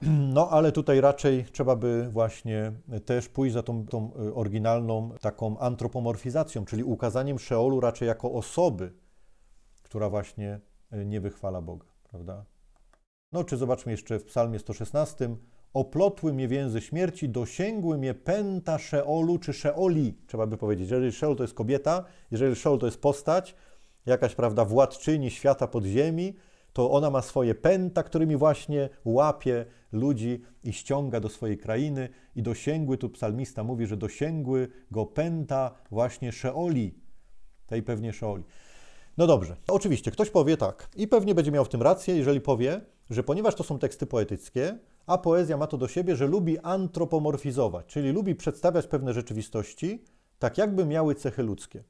No, ale tutaj raczej trzeba by właśnie też pójść za tą, tą y, oryginalną taką antropomorfizacją, czyli ukazaniem Szeolu raczej jako osoby, która właśnie y, nie wychwala Boga, prawda? No, czy zobaczmy jeszcze w Psalmie 116. Oplotły mnie więzy śmierci, dosięgły mnie pęta Szeolu czy Szeoli, trzeba by powiedzieć. Jeżeli Szeol to jest kobieta, jeżeli Szeol to jest postać, jakaś, prawda, władczyni świata podziemi, to ona ma swoje pęta, którymi właśnie łapie ludzi i ściąga do swojej krainy. I dosięgły, tu psalmista mówi, że dosięgły go pęta właśnie Szeoli, tej pewnie Szeoli. No dobrze, oczywiście ktoś powie tak i pewnie będzie miał w tym rację, jeżeli powie, że ponieważ to są teksty poetyckie, a poezja ma to do siebie, że lubi antropomorfizować, czyli lubi przedstawiać pewne rzeczywistości tak, jakby miały cechy ludzkie.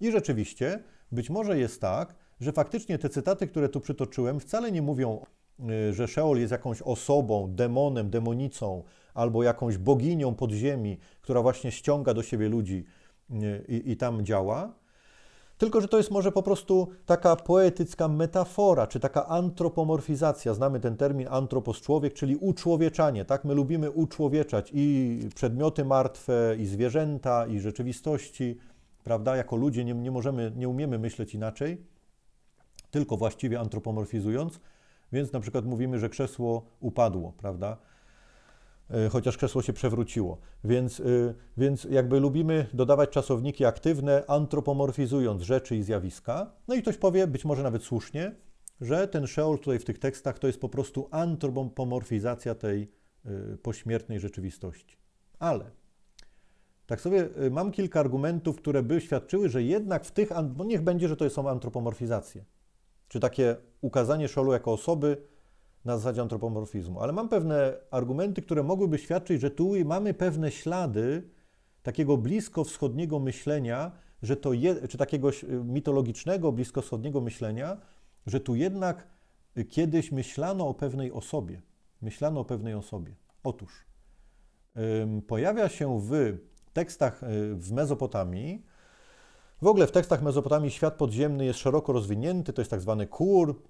I rzeczywiście, być może jest tak, że faktycznie te cytaty, które tu przytoczyłem, wcale nie mówią, y, że Szeol jest jakąś osobą, demonem, demonicą albo jakąś boginią podziemi, która właśnie ściąga do siebie ludzi y, i, i tam działa. Tylko, że to jest może po prostu taka poetycka metafora, czy taka antropomorfizacja. Znamy ten termin antropos człowiek, czyli uczłowieczanie, tak? My lubimy uczłowieczać i przedmioty martwe, i zwierzęta, i rzeczywistości, prawda? Jako ludzie nie, nie możemy, nie umiemy myśleć inaczej tylko właściwie antropomorfizując, więc na przykład mówimy, że krzesło upadło, prawda? E, chociaż krzesło się przewróciło. Więc, e, więc jakby lubimy dodawać czasowniki aktywne, antropomorfizując rzeczy i zjawiska. No i ktoś powie, być może nawet słusznie, że ten Sheol tutaj w tych tekstach to jest po prostu antropomorfizacja tej e, pośmiertnej rzeczywistości. Ale tak sobie mam kilka argumentów, które by świadczyły, że jednak w tych, bo niech będzie, że to są antropomorfizacje, czy takie ukazanie Szolu jako osoby na zasadzie antropomorfizmu. Ale mam pewne argumenty, które mogłyby świadczyć, że tu mamy pewne ślady takiego blisko wschodniego myślenia, że to je, czy takiego mitologicznego blisko wschodniego myślenia, że tu jednak kiedyś myślano o pewnej osobie. Myślano o pewnej osobie. Otóż pojawia się w tekstach e, w Mezopotamii w ogóle w tekstach Mezopotamii świat podziemny jest szeroko rozwinięty, to jest tak zwany kur.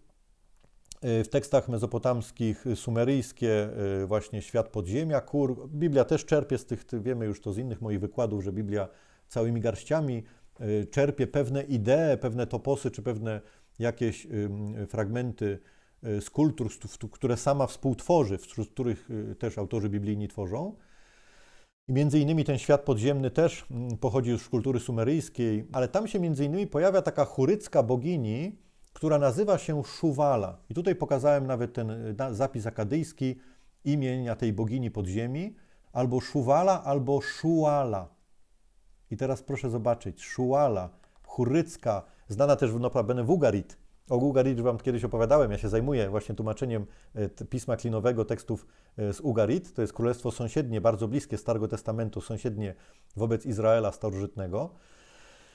Y, w tekstach mezopotamskich sumeryjskie y, właśnie świat podziemia, kur. Biblia też czerpie z tych, wiemy już to z innych moich wykładów, że Biblia całymi garściami y, czerpie pewne idee, pewne toposy czy pewne jakieś fragmenty z kultur, które sama współtworzy, wśród których też autorzy biblijni tworzą. I między innymi ten świat podziemny też mm, pochodzi już z kultury sumeryjskiej, ale tam się między innymi pojawia taka churycka bogini, która nazywa się Szuwala. I tutaj pokazałem nawet ten y, zapis akadyjski imienia tej bogini podziemi, albo Szuwala, albo Szuala. I teraz proszę zobaczyć, Szuala, churycka, znana też w notabene Wugarit, Ugarit Wam kiedyś opowiadałem, ja się zajmuję właśnie tłumaczeniem e, pisma klinowego tekstów e, z Ugarit. To jest królestwo sąsiednie, bardzo bliskie Starego Testamentu, sąsiednie wobec Izraela starożytnego.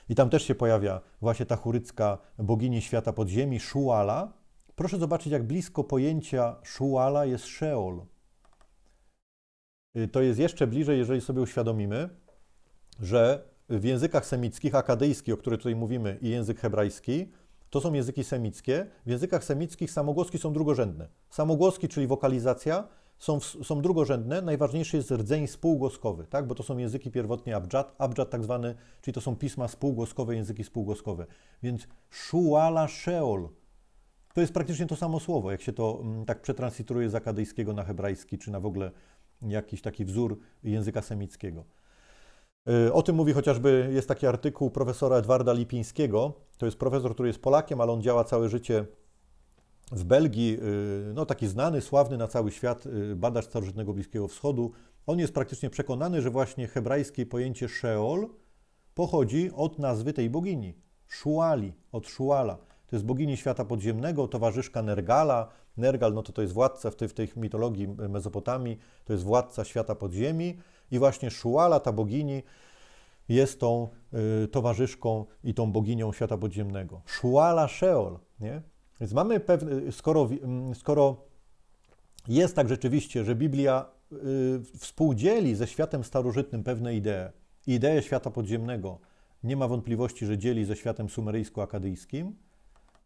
I tam też się pojawia właśnie ta churycka bogini świata podziemi, Szuala. Proszę zobaczyć, jak blisko pojęcia Szuala jest Sheol. E, to jest jeszcze bliżej, jeżeli sobie uświadomimy, że w językach semickich, akadyjski, o których tutaj mówimy, i język hebrajski – to są języki semickie. W językach semickich samogłoski są drugorzędne. Samogłoski, czyli wokalizacja, są, w, są drugorzędne. Najważniejszy jest rdzeń spółgłoskowy, tak? bo to są języki pierwotnie abjad, abjad tak zwany, czyli to są pisma spółgłoskowe, języki spółgłoskowe. Więc szuala Sheol. to jest praktycznie to samo słowo, jak się to m, mm, tak przetransliteruje z akadyjskiego na hebrajski, czy na w ogóle jakiś taki wzór języka semickiego. Y, o tym mówi chociażby, jest taki artykuł profesora Edwarda Lipińskiego. To jest profesor, który jest Polakiem, ale on działa całe życie w Belgii. Y, no taki znany, sławny na cały świat y, badacz starożytnego Bliskiego Wschodu. On jest praktycznie przekonany, że właśnie hebrajskie pojęcie Sheol pochodzi od nazwy tej bogini. Szuali, od Szuala. To jest bogini świata podziemnego, towarzyszka Nergala. Nergal, no to to jest władca w tej, w tej mitologii Mezopotamii, to jest władca świata podziemi. I właśnie Szuala, ta bogini, jest tą y, towarzyszką i tą boginią świata podziemnego. Szuala Sheol, nie? Więc mamy pewne, skoro, mm, skoro jest tak rzeczywiście, że Biblia y, współdzieli ze światem starożytnym pewne idee, idee świata podziemnego, nie ma wątpliwości, że dzieli ze światem sumeryjsko-akadyjskim,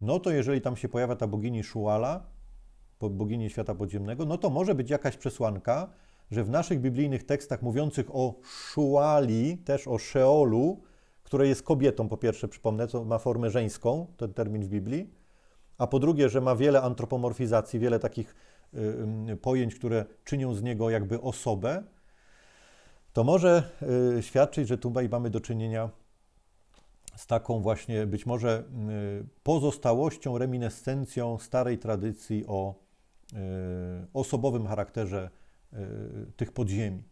no to jeżeli tam się pojawia ta bogini Szuala, bogini świata podziemnego, no to może być jakaś przesłanka, że w naszych biblijnych tekstach mówiących o Szuali, też o Szeolu, które jest kobietą, po pierwsze, przypomnę, co ma formę żeńską, ten termin w Biblii, a po drugie, że ma wiele antropomorfizacji, wiele takich y, y pojęć, które czynią z niego jakby osobę, to może y, świadczyć, że tutaj mamy do czynienia z taką właśnie być może y, pozostałością, reminiscencją starej tradycji o y, osobowym charakterze E, tych podziemi,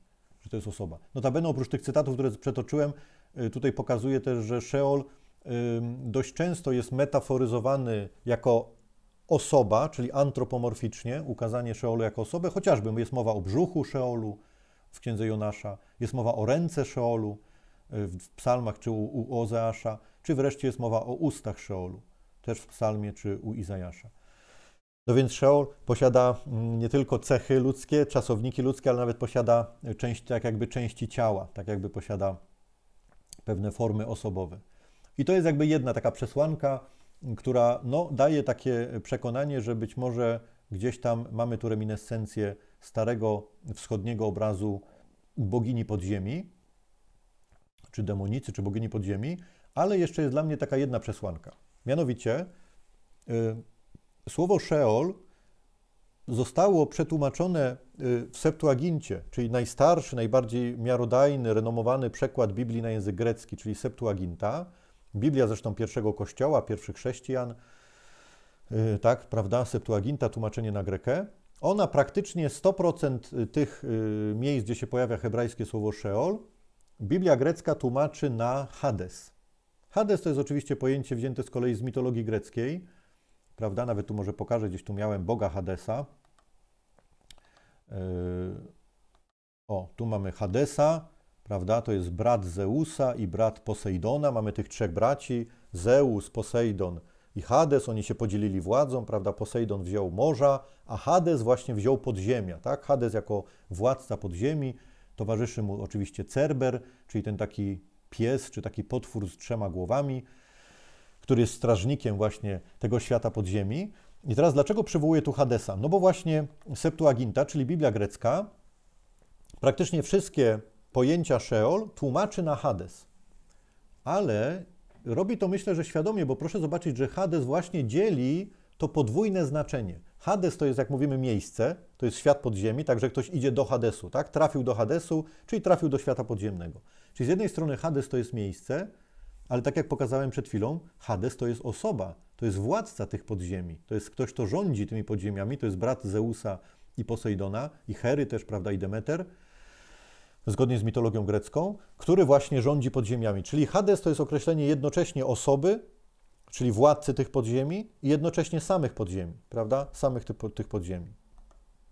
że to jest osoba. Notabene oprócz tych cytatów, które przetoczyłem, e, tutaj pokazuje też, że Szeol e, dość często jest metaforyzowany jako osoba, czyli antropomorficznie, ukazanie Szeolu jako osobę, chociażby jest mowa o brzuchu Szeolu w księdze Jonasza, jest mowa o ręce Szeolu w psalmach czy u, u Ozeasza, czy wreszcie jest mowa o ustach Szeolu, też w psalmie czy u Izajasza. No więc Sheol posiada mm, nie tylko cechy ludzkie, czasowniki ludzkie, ale nawet posiada część, tak jakby części ciała, tak jakby posiada pewne formy osobowe. I to jest jakby jedna taka przesłanka, która no, daje takie przekonanie, że być może gdzieś tam mamy tu reminiscencję starego wschodniego obrazu bogini podziemi, czy demonicy, czy bogini podziemi, ale jeszcze jest dla mnie taka jedna przesłanka. Mianowicie, yy, Słowo Sheol zostało przetłumaczone y, w Septuagincie, czyli najstarszy, najbardziej miarodajny, renomowany przekład Biblii na język grecki, czyli Septuaginta. Biblia zresztą pierwszego kościoła, pierwszych chrześcijan, y, tak, prawda, Septuaginta, tłumaczenie na grekę. Ona praktycznie 100% y, tych miejsc, gdzie się pojawia hebrajskie słowo Sheol, Biblia grecka tłumaczy na Hades. Hades to jest oczywiście pojęcie wzięte z kolei z mitologii greckiej, prawda? Nawet tu może pokażę, gdzieś tu miałem Boga Hadesa. Yy, o, tu mamy Hadesa, prawda? To jest brat Zeusa i brat Posejdona. Mamy tych trzech braci, Zeus, Posejdon i Hades. Oni się podzielili władzą, prawda? Posejdon wziął morza, a Hades właśnie wziął podziemia, tak? Hades jako władca podziemi. Towarzyszy mu oczywiście Cerber, czyli ten taki pies, czy taki potwór z trzema głowami który jest strażnikiem właśnie tego świata podziemi. I teraz dlaczego przywołuję tu Hadesa? No bo właśnie Septuaginta, czyli Biblia grecka, praktycznie wszystkie pojęcia Sheol tłumaczy na Hades. Ale robi to myślę, że świadomie, bo proszę zobaczyć, że Hades właśnie dzieli to podwójne znaczenie. Hades to jest, jak mówimy, miejsce, to jest świat podziemi, także ktoś idzie do Hadesu, tak? Trafił do Hadesu, czyli trafił do świata podziemnego. Czyli z jednej strony Hades to jest miejsce, ale tak jak pokazałem przed chwilą, Hades to jest osoba, to jest władca tych podziemi, to jest ktoś, kto rządzi tymi podziemiami, to jest brat Zeusa i Posejdona, i Hery też, prawda, i Demeter, zgodnie z mitologią grecką, który właśnie rządzi podziemiami. Czyli Hades to jest określenie jednocześnie osoby, czyli władcy tych podziemi i jednocześnie samych podziemi, prawda, samych tych podziemi.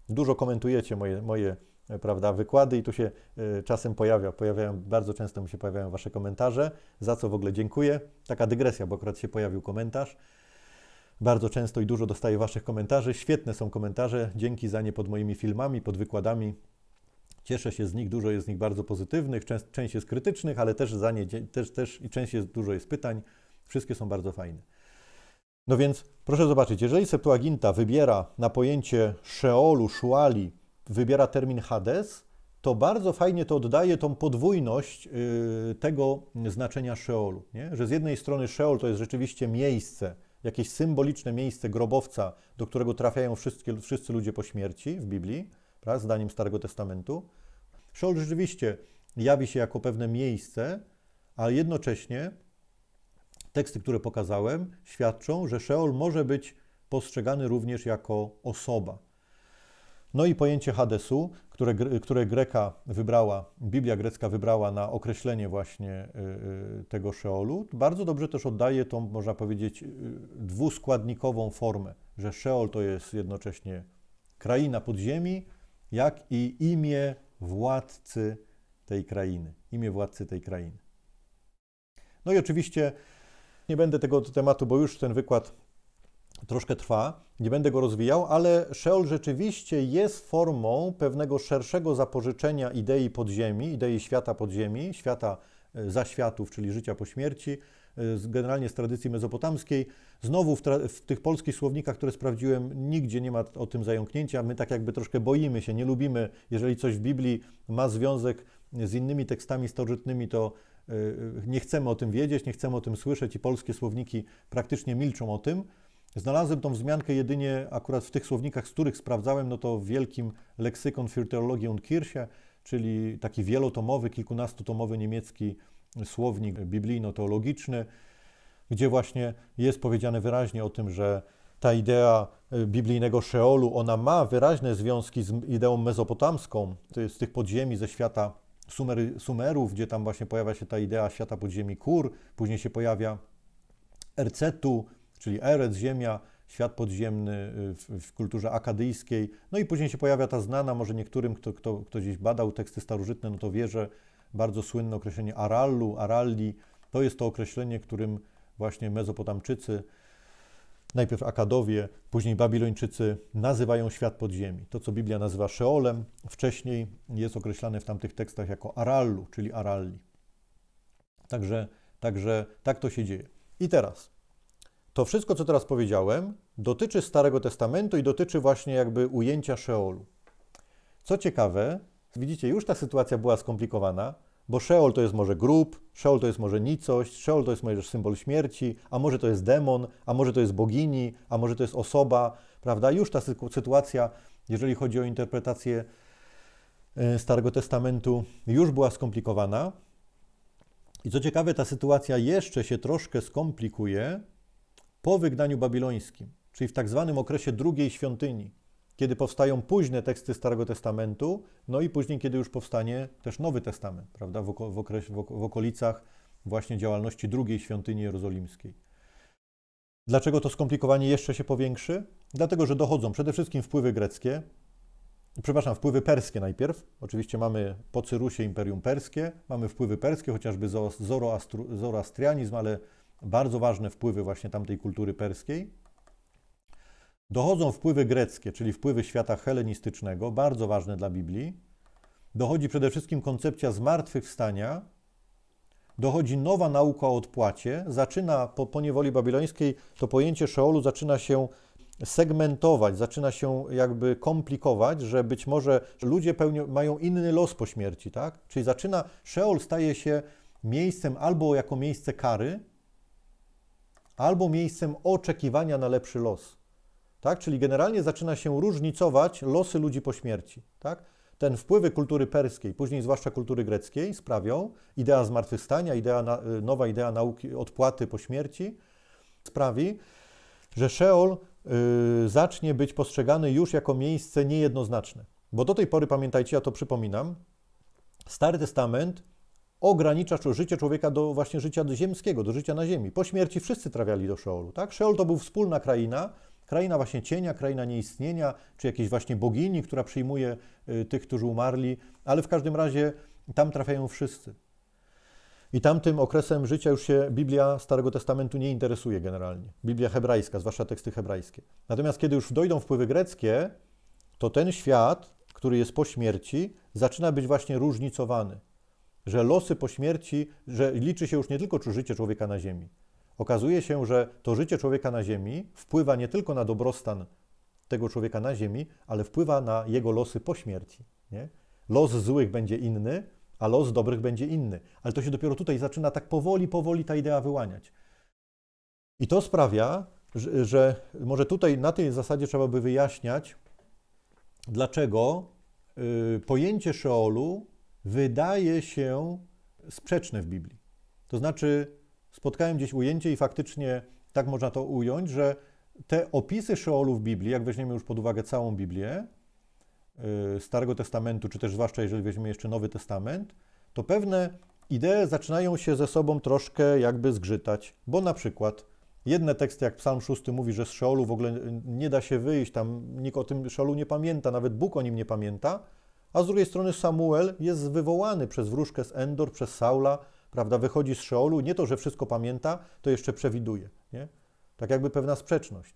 Dużo komentujecie moje, moje prawda, wykłady i tu się y, czasem pojawia, pojawiają, bardzo często mi się pojawiają Wasze komentarze, za co w ogóle dziękuję. Taka dygresja, bo akurat się pojawił komentarz. Bardzo często i dużo dostaję Waszych komentarzy. Świetne są komentarze, dzięki za nie pod moimi filmami, pod wykładami. Cieszę się z nich, dużo jest z nich bardzo pozytywnych, część, część jest krytycznych, ale też za nie, też, też i część jest, dużo jest pytań. Wszystkie są bardzo fajne. No więc proszę zobaczyć, jeżeli Septuaginta wybiera na pojęcie Szeolu, Szuali, wybiera termin Hades, to bardzo fajnie to oddaje tą podwójność y, tego znaczenia Szeolu. Nie? Że z jednej strony Szeol to jest rzeczywiście miejsce, jakieś symboliczne miejsce grobowca, do którego trafiają wszyscy, wszyscy ludzie po śmierci w Biblii, prawda? zdaniem Starego Testamentu. Szeol rzeczywiście jawi się jako pewne miejsce, ale jednocześnie teksty, które pokazałem, świadczą, że Szeol może być postrzegany również jako osoba. No i pojęcie Hadesu, które, które Greka wybrała, Biblia grecka wybrała na określenie właśnie y, y, tego Szeolu, bardzo dobrze też oddaje tą, można powiedzieć, y, dwuskładnikową formę, że Szeol to jest jednocześnie kraina podziemi, jak i imię władcy tej krainy. Imię władcy tej krainy. No i oczywiście nie będę tego tematu, bo już ten wykład troszkę trwa. Nie będę go rozwijał, ale Szeol rzeczywiście jest formą pewnego szerszego zapożyczenia idei podziemi, idei świata podziemi, świata e, zaświatów, czyli życia po śmierci, e, generalnie z tradycji mezopotamskiej. Znowu w, w, tych polskich słownikach, które sprawdziłem, nigdzie nie ma o tym zająknięcia. My tak jakby troszkę boimy się, nie lubimy, jeżeli coś w Biblii ma związek z innymi tekstami starożytnymi, to e, nie chcemy o tym wiedzieć, nie chcemy o tym słyszeć i polskie słowniki praktycznie milczą o tym. Znalazłem tą wzmiankę jedynie akurat w tych słownikach, z których sprawdzałem, no to w wielkim leksykon für Theologie und Kirche, czyli taki wielotomowy, kilkunastotomowy niemiecki słownik biblijno-teologiczny, gdzie właśnie jest powiedziane wyraźnie o tym, że ta idea e, biblijnego Szeolu, ona ma wyraźne związki z ideą mezopotamską, to jest z tych podziemi ze świata Sumery, Sumerów, gdzie tam właśnie pojawia się ta idea świata podziemi Kur, później się pojawia Ercetu, czyli Eret, Ziemia, świat podziemny y, w, w, kulturze akadyjskiej. No i później się pojawia ta znana, może niektórym, kto, kto, kto gdzieś badał teksty starożytne, no to wie, że bardzo słynne określenie Arallu, Aralli, to jest to określenie, którym właśnie Mezopotamczycy, najpierw Akadowie, później Babilończycy nazywają świat podziemi. To, co Biblia nazywa Szeolem, wcześniej jest określane w tamtych tekstach jako Arallu, czyli Aralli. Także, także tak to się dzieje. I teraz to wszystko, co teraz powiedziałem, dotyczy Starego Testamentu i dotyczy właśnie jakby ujęcia Szeolu. Co ciekawe, widzicie, już ta sytuacja była skomplikowana, bo Szeol to jest może grób, Szeol to jest może nicość, Szeol to jest może symbol śmierci, a może to jest demon, a może to jest bogini, a może to jest osoba, prawda? Już ta sytuacja, jeżeli chodzi o interpretację e, Starego Testamentu, już była skomplikowana. I co ciekawe, ta sytuacja jeszcze się troszkę skomplikuje, po wygnaniu babilońskim, czyli w tak zwanym okresie drugiej świątyni, kiedy powstają późne teksty Starego Testamentu, no i później, kiedy już powstanie też Nowy Testament, prawda, w, w, w okolicach właśnie działalności drugiej świątyni jerozolimskiej. Dlaczego to skomplikowanie jeszcze się powiększy? Dlatego, że dochodzą przede wszystkim wpływy greckie, przepraszam, wpływy perskie najpierw. Oczywiście mamy po Cyrusie Imperium Perskie, mamy wpływy perskie, chociażby zoroastrianizm, ale bardzo ważne wpływy właśnie tamtej kultury perskiej. Dochodzą wpływy greckie, czyli wpływy świata helenistycznego, bardzo ważne dla Biblii. Dochodzi przede wszystkim koncepcja zmartwychwstania. Dochodzi nowa nauka o odpłacie. Zaczyna, po, po niewoli babilońskiej, to pojęcie Szeolu zaczyna się segmentować, zaczyna się jakby komplikować, że być może ludzie mają inny los po śmierci, tak? Czyli zaczyna, Szeol staje się miejscem albo jako miejsce kary, albo miejscem oczekiwania na lepszy los. Tak? Czyli generalnie zaczyna się różnicować losy ludzi po śmierci. Tak? Ten wpływy kultury perskiej, później zwłaszcza kultury greckiej, sprawią, idea zmartwychwstania, idea, y, nowa idea nauki odpłaty po śmierci, sprawi, że Szeol y, zacznie być postrzegany już jako miejsce niejednoznaczne. Bo do tej pory, pamiętajcie, ja to przypominam, Stary Testament ogranicza życie człowieka do właśnie życia ziemskiego, do życia na ziemi. Po śmierci wszyscy trawiali do Szeolu. Tak? Szeol to był wspólna kraina, kraina właśnie cienia, kraina nieistnienia, czy jakiejś właśnie bogini, która przyjmuje y, tych, którzy umarli, ale w każdym razie tam trafiają wszyscy. I tamtym okresem życia już się Biblia Starego Testamentu nie interesuje generalnie. Biblia hebrajska, zwłaszcza teksty hebrajskie. Natomiast kiedy już dojdą wpływy greckie, to ten świat, który jest po śmierci, zaczyna być właśnie różnicowany że losy po śmierci, że liczy się już nie tylko czy życie człowieka na ziemi. Okazuje się, że to życie człowieka na ziemi wpływa nie tylko na dobrostan tego człowieka na ziemi, ale wpływa na jego losy po śmierci. Nie? Los złych będzie inny, a los dobrych będzie inny. Ale to się dopiero tutaj zaczyna tak powoli, powoli ta idea wyłaniać. I to sprawia, że, że może tutaj na tej zasadzie trzeba by wyjaśniać, dlaczego y, pojęcie Szeolu wydaje się sprzeczne w Biblii. To znaczy, spotkałem gdzieś ujęcie i faktycznie tak można to ująć, że te opisy Szeolu w Biblii, jak weźmiemy już pod uwagę całą Biblię, y, Starego Testamentu, czy też zwłaszcza jeżeli weźmiemy jeszcze Nowy Testament, to pewne idee zaczynają się ze sobą troszkę jakby zgrzytać, bo na przykład jedne teksty, jak Psalm 6 mówi, że z Szeolu w ogóle nie da się wyjść, tam nikt o tym Szeolu nie pamięta, nawet Bóg o nim nie pamięta, a z drugiej strony Samuel jest wywołany przez wróżkę z Endor, przez Saula, prawda, wychodzi z Szeolu, nie to, że wszystko pamięta, to jeszcze przewiduje. Nie? Tak jakby pewna sprzeczność.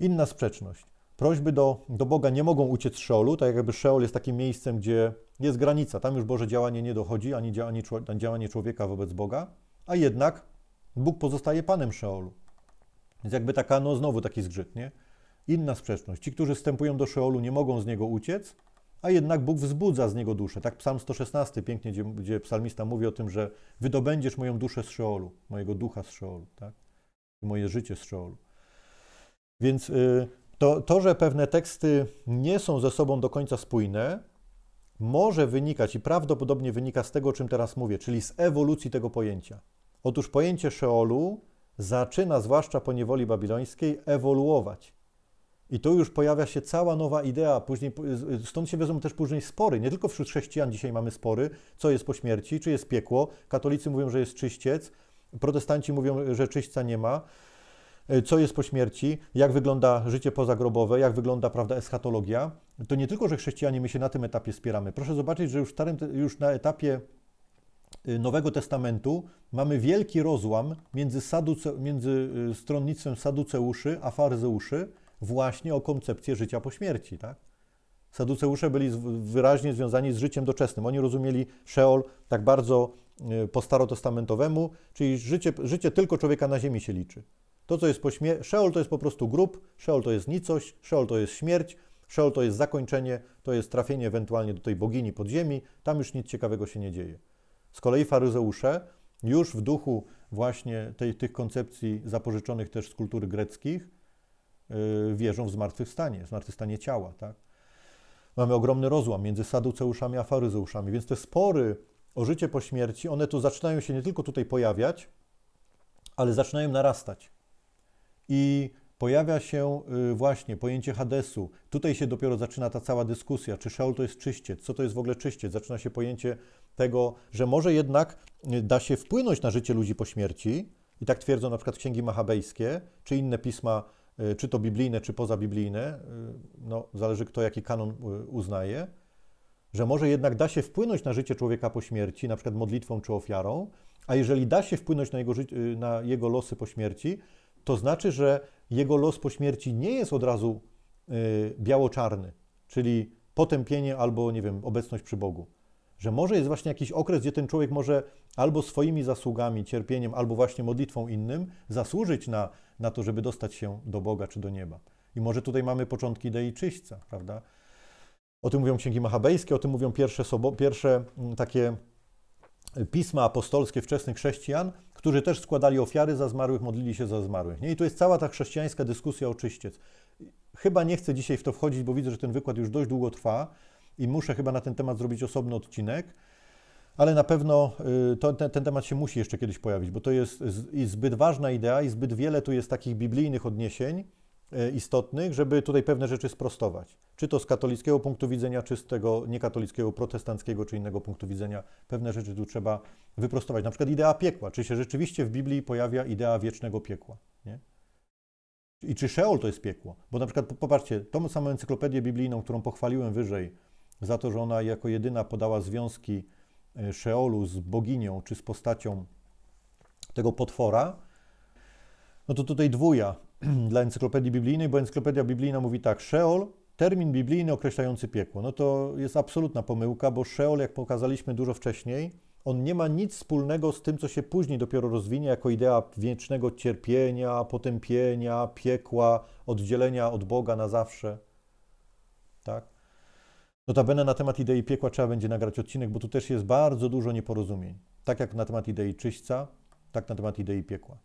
Inna sprzeczność. Prośby do, do Boga nie mogą uciec z Szeolu, tak jakby Szeol jest takim miejscem, gdzie jest granica, tam już Boże działanie nie dochodzi, ani działanie, ani działanie człowieka wobec Boga, a jednak Bóg pozostaje Panem Szeolu. Więc jakby taka, no znowu taki zgrzyt, nie? Inna sprzeczność. Ci, którzy wstępują do Szeolu, nie mogą z niego uciec, a jednak Bóg wzbudza z niego duszę. Tak psalm 116 pięknie, gdzie, gdzie psalmista mówi o tym, że wydobędziesz moją duszę z Szeolu, mojego ducha z Szeolu, tak? moje życie z Szeolu. Więc y, to, to, że pewne teksty nie są ze sobą do końca spójne, może wynikać i prawdopodobnie wynika z tego, o czym teraz mówię, czyli z ewolucji tego pojęcia. Otóż pojęcie Szeolu zaczyna, zwłaszcza po niewoli babilońskiej, ewoluować. I tu już pojawia się cała nowa idea, później, stąd się wiedzą też później spory. Nie tylko wśród chrześcijan dzisiaj mamy spory, co jest po śmierci, czy jest piekło. Katolicy mówią, że jest czyściec, protestanci mówią, że czyśćca nie ma. E, co jest po śmierci, jak wygląda życie pozagrobowe, jak wygląda prawda, eschatologia. To nie tylko, że chrześcijanie my się na tym etapie spieramy. Proszę zobaczyć, że już, starym, już na etapie e, Nowego Testamentu mamy wielki rozłam między, saduce, między e, stronnictwem saduceuszy a faryzeuszy właśnie o koncepcję życia po śmierci. Tak? Saduceusze byli wyraźnie związani z życiem doczesnym. Oni rozumieli Szeol tak bardzo e, po starotestamentowemu, czyli życie, życie tylko człowieka na ziemi się liczy. To, co jest po śmierci, Szeol to jest po prostu grób, Szeol to jest nicość, Szeol to jest śmierć, Szeol to jest zakończenie, to jest trafienie ewentualnie do tej bogini podziemi, tam już nic ciekawego się nie dzieje. Z kolei faryzeusze już w duchu właśnie tej, tych koncepcji zapożyczonych też z kultury greckich Y, wierzą w zmartwychwstanie, w zmartwychwstanie ciała. Tak? Mamy ogromny rozłam między saduceuszami a faryzeuszami, więc te spory o życie po śmierci, one tu zaczynają się nie tylko tutaj pojawiać, ale zaczynają narastać. I pojawia się y, właśnie pojęcie Hadesu. Tutaj się dopiero zaczyna ta cała dyskusja, czy Szeol to jest czyściec, co to jest w ogóle czyściec. Zaczyna się pojęcie tego, że może jednak y, da się wpłynąć na życie ludzi po śmierci. I tak twierdzą na przykład księgi machabejskie, czy inne pisma Y, czy to biblijne, czy pozabiblijne, y, no, zależy kto jaki kanon y, uznaje, że może jednak da się wpłynąć na życie człowieka po śmierci, na przykład modlitwą czy ofiarą, a jeżeli da się wpłynąć na jego, na jego losy po śmierci, to znaczy, że jego los po śmierci nie jest od razu biało-czarny, czyli potępienie albo, nie wiem, obecność przy Bogu że może jest właśnie jakiś okres, gdzie ten człowiek może albo swoimi zasługami, cierpieniem, albo właśnie modlitwą innym zasłużyć na, na to, żeby dostać się do Boga czy do nieba. I może tutaj mamy początki idei czyśćca, prawda? O tym mówią księgi machabejskie, o tym mówią pierwsze, sobo- pierwsze mm, takie pisma apostolskie wczesnych chrześcijan, którzy też składali ofiary za zmarłych, modlili się za zmarłych. Nie? I to jest cała ta chrześcijańska dyskusja o czyściec. Chyba nie chcę dzisiaj w to wchodzić, bo widzę, że ten wykład już dość długo trwa i muszę chyba na ten temat zrobić osobny odcinek, ale na pewno y, to, ten, ten, temat się musi jeszcze kiedyś pojawić, bo to jest zbyt ważna idea i zbyt wiele tu jest takich biblijnych odniesień y, istotnych, żeby tutaj pewne rzeczy sprostować. Czy to z katolickiego punktu widzenia, czy z tego niekatolickiego, protestanckiego, czy innego punktu widzenia, pewne rzeczy tu trzeba wyprostować. Na przykład idea piekła. Czy się rzeczywiście w Biblii pojawia idea wiecznego piekła? Nie? I czy Szeol to jest piekło? Bo na przykład popatrzcie, tą samą encyklopedię biblijną, którą pochwaliłem wyżej, za to, że ona jako jedyna podała związki e, Szeolu z boginią czy z postacią tego potwora, no to tutaj dwuja dla encyklopedii biblijnej, bo encyklopedia biblijna mówi tak, Szeol, termin biblijny określający piekło. No to jest absolutna pomyłka, bo Szeol, jak pokazaliśmy dużo wcześniej, on nie ma nic wspólnego z tym, co się później dopiero rozwinie jako idea wiecznego cierpienia, potępienia, piekła, oddzielenia od Boga na zawsze. Tak? Notabene na temat idei piekła trzeba będzie nagrać odcinek, bo tu też jest bardzo dużo nieporozumień. Tak jak na temat idei czyśćca, tak na temat idei piekła.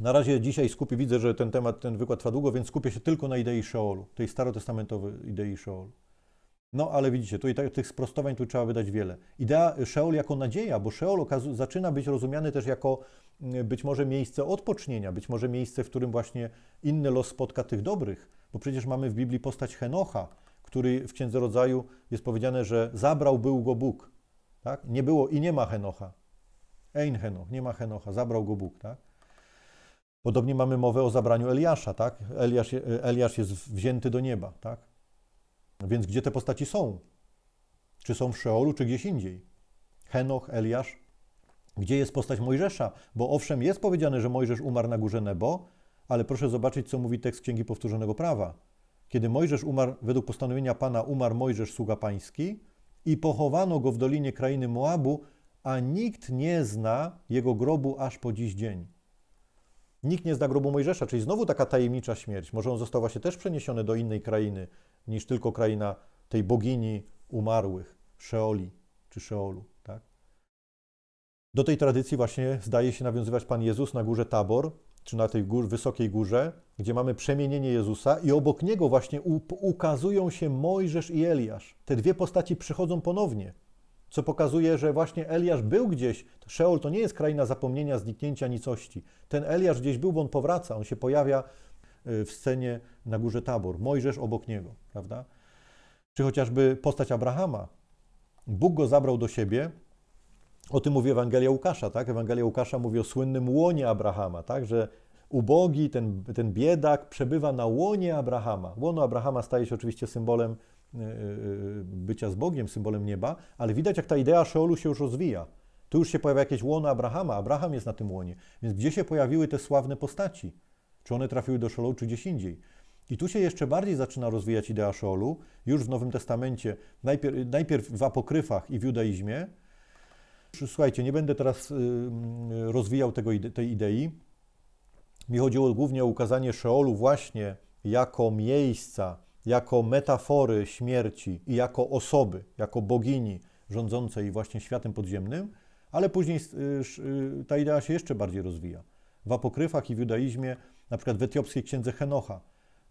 Na razie dzisiaj skupię, widzę, że ten temat, ten wykład trwa długo, więc skupię się tylko na idei Szeolu, tej starotestamentowej idei Szeolu. No ale widzicie, tu i tak, tych sprostowań tu trzeba wydać wiele. Idea Szeol jako nadzieja, bo Szeol zaczyna być rozumiany też jako mm, być może miejsce odpocznienia, być może miejsce, w którym właśnie inny los spotka tych dobrych, bo przecież mamy w Biblii postać Henocha, który w Księdze Rodzaju jest powiedziane, że zabrał był go Bóg. Tak? Nie było i nie ma Henocha. Ein Henoch, nie ma Henocha, zabrał go Bóg. Tak? Podobnie mamy mowę o zabraniu Eliasza. Tak? Eliasz, Eliasz jest wzięty do nieba. Tak? Więc gdzie te postaci są? Czy są w Szeolu, czy gdzieś indziej? Henoch, Eliasz. Gdzie jest postać Mojżesza? Bo owszem, jest powiedziane, że Mojżesz umarł na górze Nebo, ale proszę zobaczyć, co mówi tekst Księgi Powtórzonego Prawa. Kiedy Mojżesz umarł, według postanowienia Pana umarł Mojżesz, sługa pański, i pochowano go w dolinie krainy Moabu, a nikt nie zna jego grobu aż po dziś dzień. Nikt nie zna grobu Mojżesza, czyli znowu taka tajemnicza śmierć. Może on został właśnie też przeniesiony do innej krainy niż tylko kraina tej bogini umarłych, Szeoli czy Szeolu. Tak? Do tej tradycji właśnie zdaje się nawiązywać Pan Jezus na górze Tabor, czy na tej gór, wysokiej górze, gdzie mamy przemienienie Jezusa i obok niego właśnie ukazują się Mojżesz i Eliasz. Te dwie postaci przychodzą ponownie, co pokazuje, że właśnie Eliasz był gdzieś. Szeol to nie jest kraina zapomnienia, zniknięcia, nicości. Ten Eliasz gdzieś był, bo on powraca, on się pojawia y, w scenie na górze Tabor. Mojżesz obok niego, prawda? Czy chociażby postać Abrahama. Bóg go zabrał do siebie, o tym mówi Ewangelia Łukasza, tak? Ewangelia Łukasza mówi o słynnym łonie Abrahama, tak? Że ubogi, ten, ten biedak przebywa na łonie Abrahama. Łono Abrahama staje się oczywiście symbolem e, e, e, bycia z Bogiem, symbolem nieba, ale widać, jak ta idea Szeolu się już rozwija. Tu już się pojawia jakieś łono Abrahama, Abraham jest na tym łonie. Więc gdzie się pojawiły te sławne postaci? Czy one trafiły do Szeolu, czy gdzieś indziej? I tu się jeszcze bardziej zaczyna rozwijać idea Szeolu, już w Nowym Testamencie, najpierw, najpierw w apokryfach i w judaizmie, Słuchajcie, nie będę teraz y, mm, rozwijał tego, tej idei. Mi chodziło głównie o ukazanie Szeolu właśnie jako miejsca, jako metafory śmierci i jako osoby, jako bogini rządzącej właśnie światem podziemnym, ale później y, y, ta idea się jeszcze bardziej rozwija. W apokryfach i w judaizmie, na przykład w etiopskiej księdze Henocha,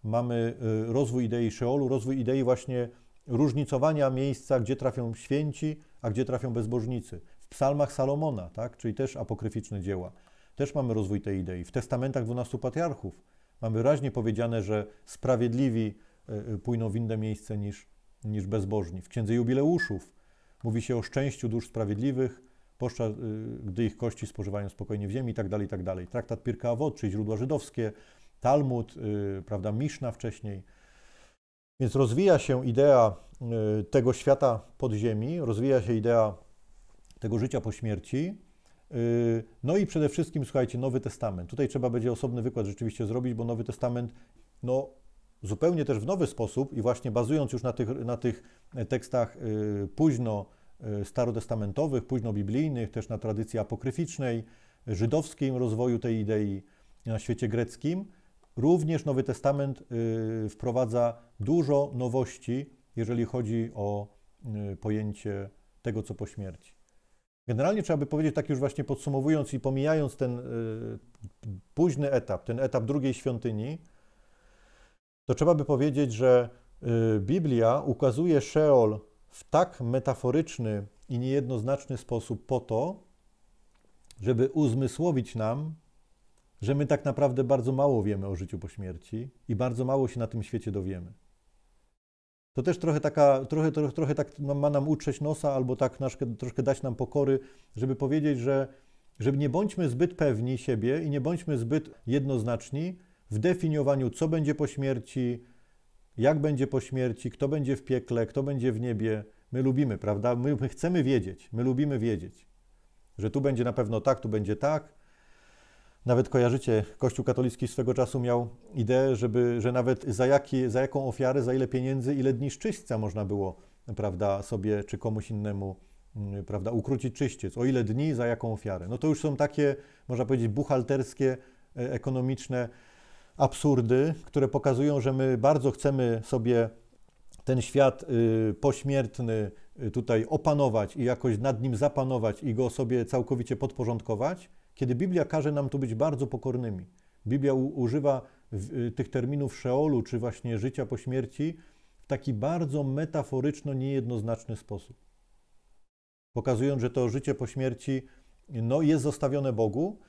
mamy rozwój idei Szeolu, rozwój idei właśnie różnicowania miejsca, gdzie trafią święci, a gdzie trafią bezbożnicy psalmach Salomona, tak? czyli też apokryficzne dzieła. Też mamy rozwój tej idei. W testamentach dwunastu patriarchów mamy wyraźnie powiedziane, że sprawiedliwi e, e, pójdą w inne miejsce niż, niż bezbożni. W Księdze Jubileuszów mówi się o szczęściu dusz sprawiedliwych, podczas e, gdy ich kości spożywają spokojnie w ziemi itd. Tak itd. Tak Traktat Pirka Awod, czyli źródła żydowskie, Talmud, prawda, Miszna wcześniej. Więc rozwija się idea tego świata podziemi, rozwija się idea tego życia po śmierci. Y, no i przede wszystkim, słuchajcie, Nowy Testament. Tutaj trzeba będzie osobny wykład rzeczywiście zrobić, bo Nowy Testament, no zupełnie też w nowy sposób i właśnie bazując już na tych, na tych tekstach y, późno y, starotestamentowych, późno biblijnych, też na tradycji apokryficznej, żydowskim rozwoju tej idei na świecie greckim, również Nowy Testament wprowadza dużo nowości, jeżeli chodzi o pojęcie tego, co po śmierci. Generalnie trzeba by powiedzieć, tak już właśnie podsumowując i pomijając ten y, późny etap, ten etap drugiej świątyni, to trzeba by powiedzieć, że y, Biblia ukazuje Szeol w tak metaforyczny i niejednoznaczny sposób po to, żeby uzmysłowić nam, że my tak naprawdę bardzo mało wiemy o życiu po śmierci i bardzo mało się na tym świecie dowiemy. To też trochę, taka, trochę, trochę, trochę tak ma nam utrzeć nosa albo tak troszkę dać nam pokory, żeby powiedzieć, że żeby nie bądźmy zbyt pewni siebie i nie bądźmy zbyt jednoznaczni w definiowaniu, co będzie po śmierci, jak będzie po śmierci, kto będzie w piekle, kto będzie w niebie. My lubimy, prawda? My, my chcemy wiedzieć, my lubimy wiedzieć, że tu będzie na pewno tak, tu będzie tak, nawet kojarzycie, Kościół katolicki swego czasu miał ideę, żeby, że nawet za, jaki, za jaką ofiarę, za ile pieniędzy, ile dni szczyśca można było prawda, sobie czy komuś innemu mm, prawda, ukrócić czyściec. O ile dni, za jaką ofiarę. No to już są takie, można powiedzieć, buchalterskie, e, ekonomiczne absurdy, które pokazują, że my bardzo chcemy sobie ten świat y, pośmiertny y, tutaj opanować i jakoś nad nim zapanować i go sobie całkowicie podporządkować – kiedy Biblia każe nam tu być bardzo pokornymi, Biblia używa y, tych terminów Szeolu czy właśnie życia po śmierci w taki bardzo metaforyczno niejednoznaczny sposób. Pokazując, że to życie po śmierci no, jest zostawione Bogu,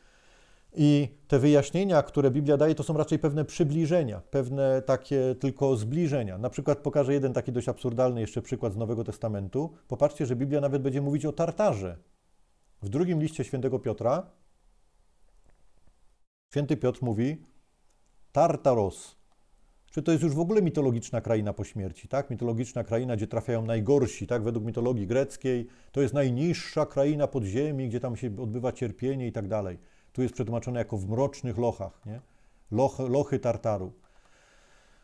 i te wyjaśnienia, które Biblia daje, to są raczej pewne przybliżenia, pewne takie tylko zbliżenia. Na przykład pokażę jeden taki dość absurdalny jeszcze przykład z Nowego Testamentu. Popatrzcie, że Biblia nawet będzie mówić o tartarze. W drugim liście świętego Piotra Święty Piotr mówi Tartaros. Czy to jest już w ogóle mitologiczna kraina po śmierci, tak? Mitologiczna kraina, gdzie trafiają najgorsi, tak? Według mitologii greckiej to jest najniższa kraina podziemi, gdzie tam się odbywa cierpienie i tak dalej. Tu jest przetłumaczone jako w mrocznych lochach, nie? Loch, lochy Tartaru.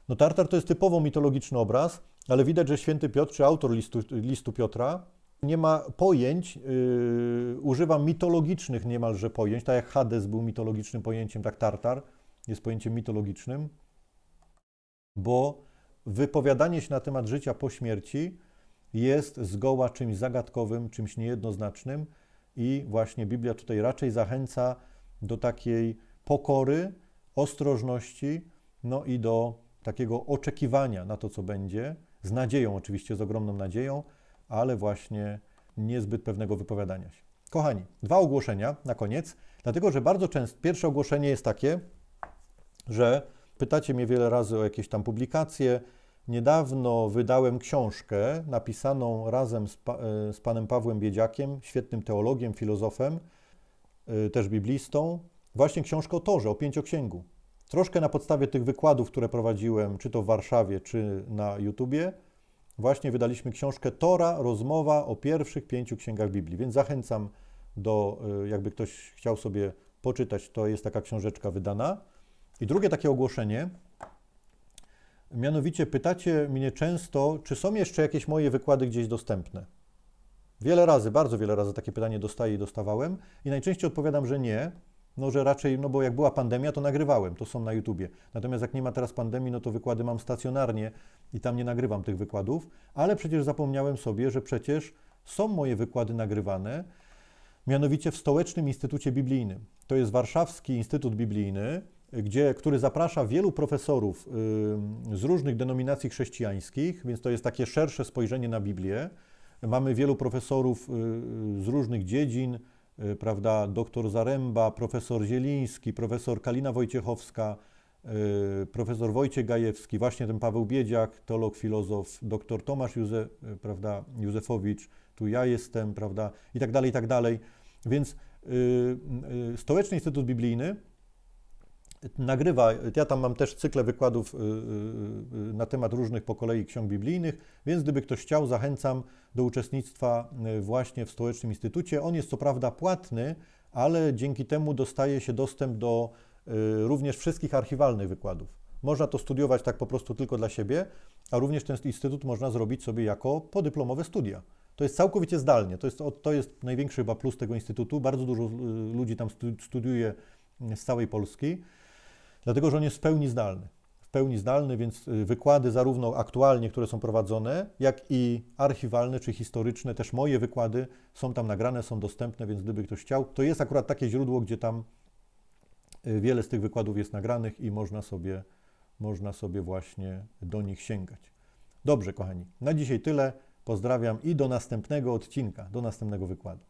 No Tartar to jest typowo mitologiczny obraz, ale widać, że święty Piotr, czy autor listu, listu Piotra, nie ma pojęć, yy, używa mitologicznych niemalże pojęć, tak jak Hades był mitologicznym pojęciem, tak Tartar jest pojęciem mitologicznym, bo wypowiadanie się na temat życia po śmierci jest zgoła czymś zagadkowym, czymś niejednoznacznym i właśnie Biblia tutaj raczej zachęca do takiej pokory, ostrożności, no i do takiego oczekiwania na to, co będzie, z nadzieją oczywiście, z ogromną nadzieją, ale właśnie niezbyt pewnego wypowiadania się. Kochani, dwa ogłoszenia na koniec, dlatego że bardzo często pierwsze ogłoszenie jest takie, że pytacie mnie wiele razy o jakieś tam publikacje. Niedawno wydałem książkę napisaną razem z, pa, e, z panem Pawłem Biedziakiem, świetnym teologiem, filozofem, e, też biblistą, właśnie książkę o Torze, o pięcioksięgu. Troszkę na podstawie tych wykładów, które prowadziłem, czy to w Warszawie, czy na YouTubie, właśnie wydaliśmy książkę Tora, rozmowa o pierwszych pięciu księgach Biblii, więc zachęcam do, y, jakby ktoś chciał sobie poczytać, to jest taka książeczka wydana. I drugie takie ogłoszenie, mianowicie pytacie mnie często, czy są jeszcze jakieś moje wykłady gdzieś dostępne. Wiele razy, bardzo wiele razy takie pytanie dostaję i dostawałem i najczęściej odpowiadam, że nie, no, że raczej, no bo jak była pandemia, to nagrywałem, to są na YouTubie. Natomiast jak nie ma teraz pandemii, no to wykłady mam stacjonarnie i tam nie nagrywam tych wykładów, ale przecież zapomniałem sobie, że przecież są moje wykłady nagrywane, mianowicie w Stołecznym Instytucie Biblijnym. To jest Warszawski Instytut Biblijny, gdzie, który zaprasza wielu profesorów z różnych denominacji chrześcijańskich, więc to jest takie szersze spojrzenie na Biblię. Mamy wielu profesorów y, y, z różnych dziedzin, Y, prawda, doktor Zaręba, profesor Zieliński, profesor Kalina Wojciechowska, y, profesor Wojciech Gajewski, właśnie ten Paweł Biedziak, teolog, filozof, doktor Tomasz Józef, y, prawda, Józefowicz, tu ja jestem, prawda, i tak dalej, i tak dalej. Więc Stołeczny Instytut Biblijny nagrywa, ja tam mam też cykle wykładów y, y, y, na temat różnych po kolei ksiąg biblijnych, więc gdyby ktoś chciał, zachęcam do uczestnictwa właśnie w Stołecznym Instytucie. On jest co prawda płatny, ale dzięki temu dostaje się dostęp do również wszystkich archiwalnych wykładów. Można to studiować tak po prostu tylko dla siebie, a również ten instytut można zrobić sobie jako podyplomowe studia. To jest całkowicie zdalnie. To jest, to jest największy chyba plus tego instytutu. Bardzo dużo ludzi tam studiuje z całej Polski dlatego że on jest w pełni zdalny. W pełni zdalny, więc y, wykłady zarówno aktualnie, które są prowadzone, jak i archiwalne czy historyczne, też moje wykłady są tam nagrane, są dostępne, więc gdyby ktoś chciał, to jest akurat takie źródło, gdzie tam y, wiele z tych wykładów jest nagranych i można sobie, można sobie właśnie do nich sięgać. Dobrze, kochani, na dzisiaj tyle. Pozdrawiam i do następnego odcinka, do następnego wykładu.